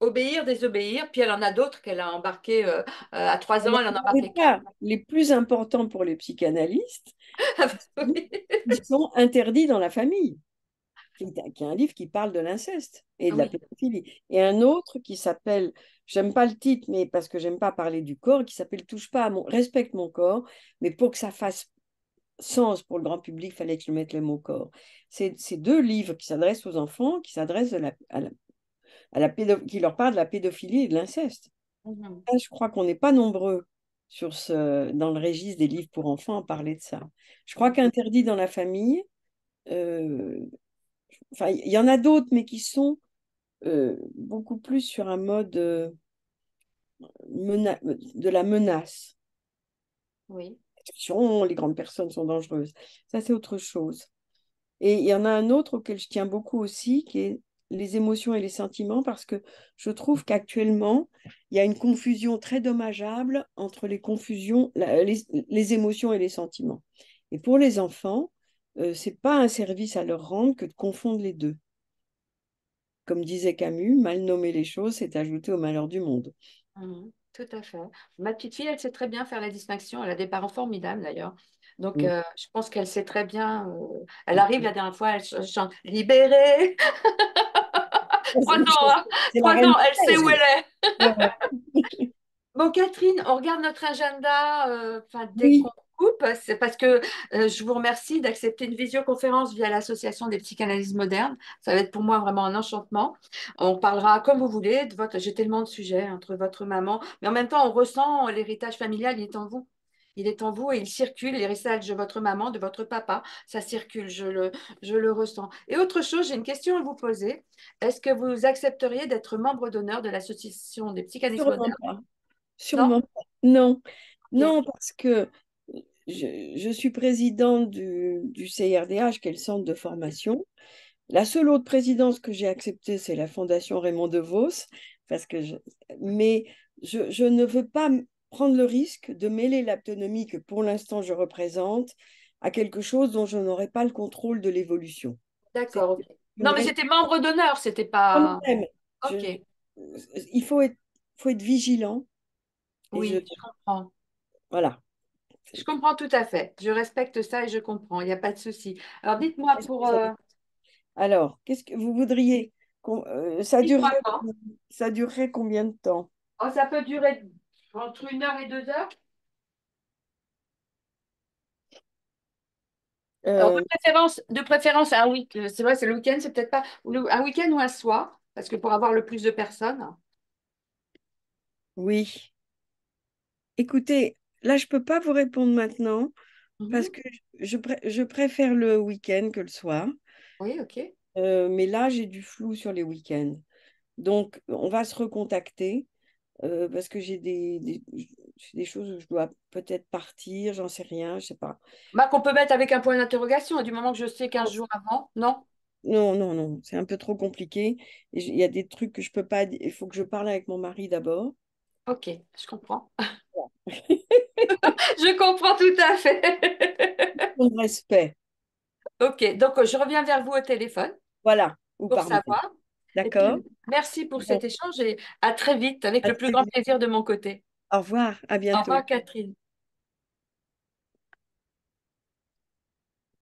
obéir, désobéir. Puis elle en a d'autres qu'elle a embarquées euh, euh, à trois ans. Les plus importants pour les psychanalystes, ah bah sont interdits dans la famille. il y a un livre qui parle de l'inceste et de la pédophilie. Et un autre qui s'appelle, j'aime pas le titre, mais parce que j'aime pas parler du corps, qui s'appelle Touche pas à mon, respecte mon corps, mais pour que ça fasse sens pour le grand public, fallait que je mette le mot corps. C'est deux livres qui s'adressent aux enfants, qui s'adressent à la qui leur parle de la pédophilie et de l'inceste. Mhm. Je crois qu'on n'est pas nombreux sur ce, dans le registre des livres pour enfants à parler de ça. Je crois mhm. qu'interdit dans la famille, euh, enfin, il y en a d'autres, mais qui sont euh, beaucoup plus sur un mode euh, de la menace. Oui. les grandes personnes sont dangereuses. Ça, c'est autre chose. Et il y en a un autre auquel je tiens beaucoup aussi, qui est les émotions et les sentiments parce que je trouve qu'actuellement, il y a une confusion très dommageable entre les, confusions, les, émotions et les sentiments. Et pour les enfants, euh, c'est pas un service à leur rendre que de confondre les deux. Comme disait Camus, mal nommer les choses, c'est ajouter au malheur du monde. Mmh, tout à fait. Ma petite fille, elle sait très bien faire la distinction. Elle a des parents formidables d'ailleurs. Donc, euh, je pense qu'elle sait très bien. Euh, elle arrive la dernière fois, elle chante Libérée Hein. Trois ans, elle sait où elle est. Bon, Catherine, on regarde notre agenda euh, dès qu'on coupe. C'est parce que euh, je vous remercie d'accepter une visioconférence via l'Association des psychanalyses modernes. Ça va être pour moi vraiment un enchantement. On parlera comme vous voulez de votre. J'ai tellement de sujets hein, entre votre maman, mais en même temps, on ressent l'héritage familial, il est en vous il est en vous et il circule, les réside de votre maman, de votre papa, ça circule, je le, je le ressens. Et autre chose, j'ai une question à vous poser. Est-ce que vous accepteriez d'être membre d'honneur de l'association des psychanalystes Sûrement Sûrement pas. Non. Non, parce que je, suis présidente du, CRDH, qui est le centre de formation. La seule autre présidence que j'ai acceptée, c'est la Fondation Raymond DeVos, parce que mais je, ne veux pas prendre le risque de mêler l'autonomie que pour l'instant je représente à quelque chose dont je n'aurai pas le contrôle de l'évolution. D'accord. Non, mais c'était membre d'honneur, c'était pas. ok. Il faut être, vigilant. Oui, je... comprends. Voilà. Je comprends tout à fait. Je respecte ça et je comprends. Il n'y a pas de souci. Alors, dites-moi pour. Euh, Alors, qu'est-ce que vous voudriez euh, ça durerait, ça durerait combien de temps oh, Ça peut durer entre une heure et deux heures euh, De, préférence, de un week euh, c'est vrai, c'est le week-end, c'est peut-être pas un week-end ou un soir, parce que pour avoir le plus de personnes. Oui. Écoutez, là, je ne peux pas vous répondre maintenant mhm. parce que je, préfère le week-end que le soir. Oui, ok. Euh, mais là, j'ai du flou sur les week-ends. Donc, on va se recontacter euh, parce que j'ai des, choses où je dois peut-être partir, j'en sais rien, je sais pas. Bah, qu'on peut mettre avec un point d'interrogation, du moment que je sais 15 jours avant, non Non, non, non, c'est un peu trop compliqué. Il y a des trucs que je peux pas, il faut que je parle avec mon mari d'abord. Ok, je comprends. je comprends tout à fait. Mon respect. Ok, donc je reviens vers vous au téléphone. Voilà. Ou pour savoir. D'accord. Merci pour cet échange et à très vite, avec le plus grand plaisir de mon côté. Au revoir, à bientôt. Au revoir, Catherine.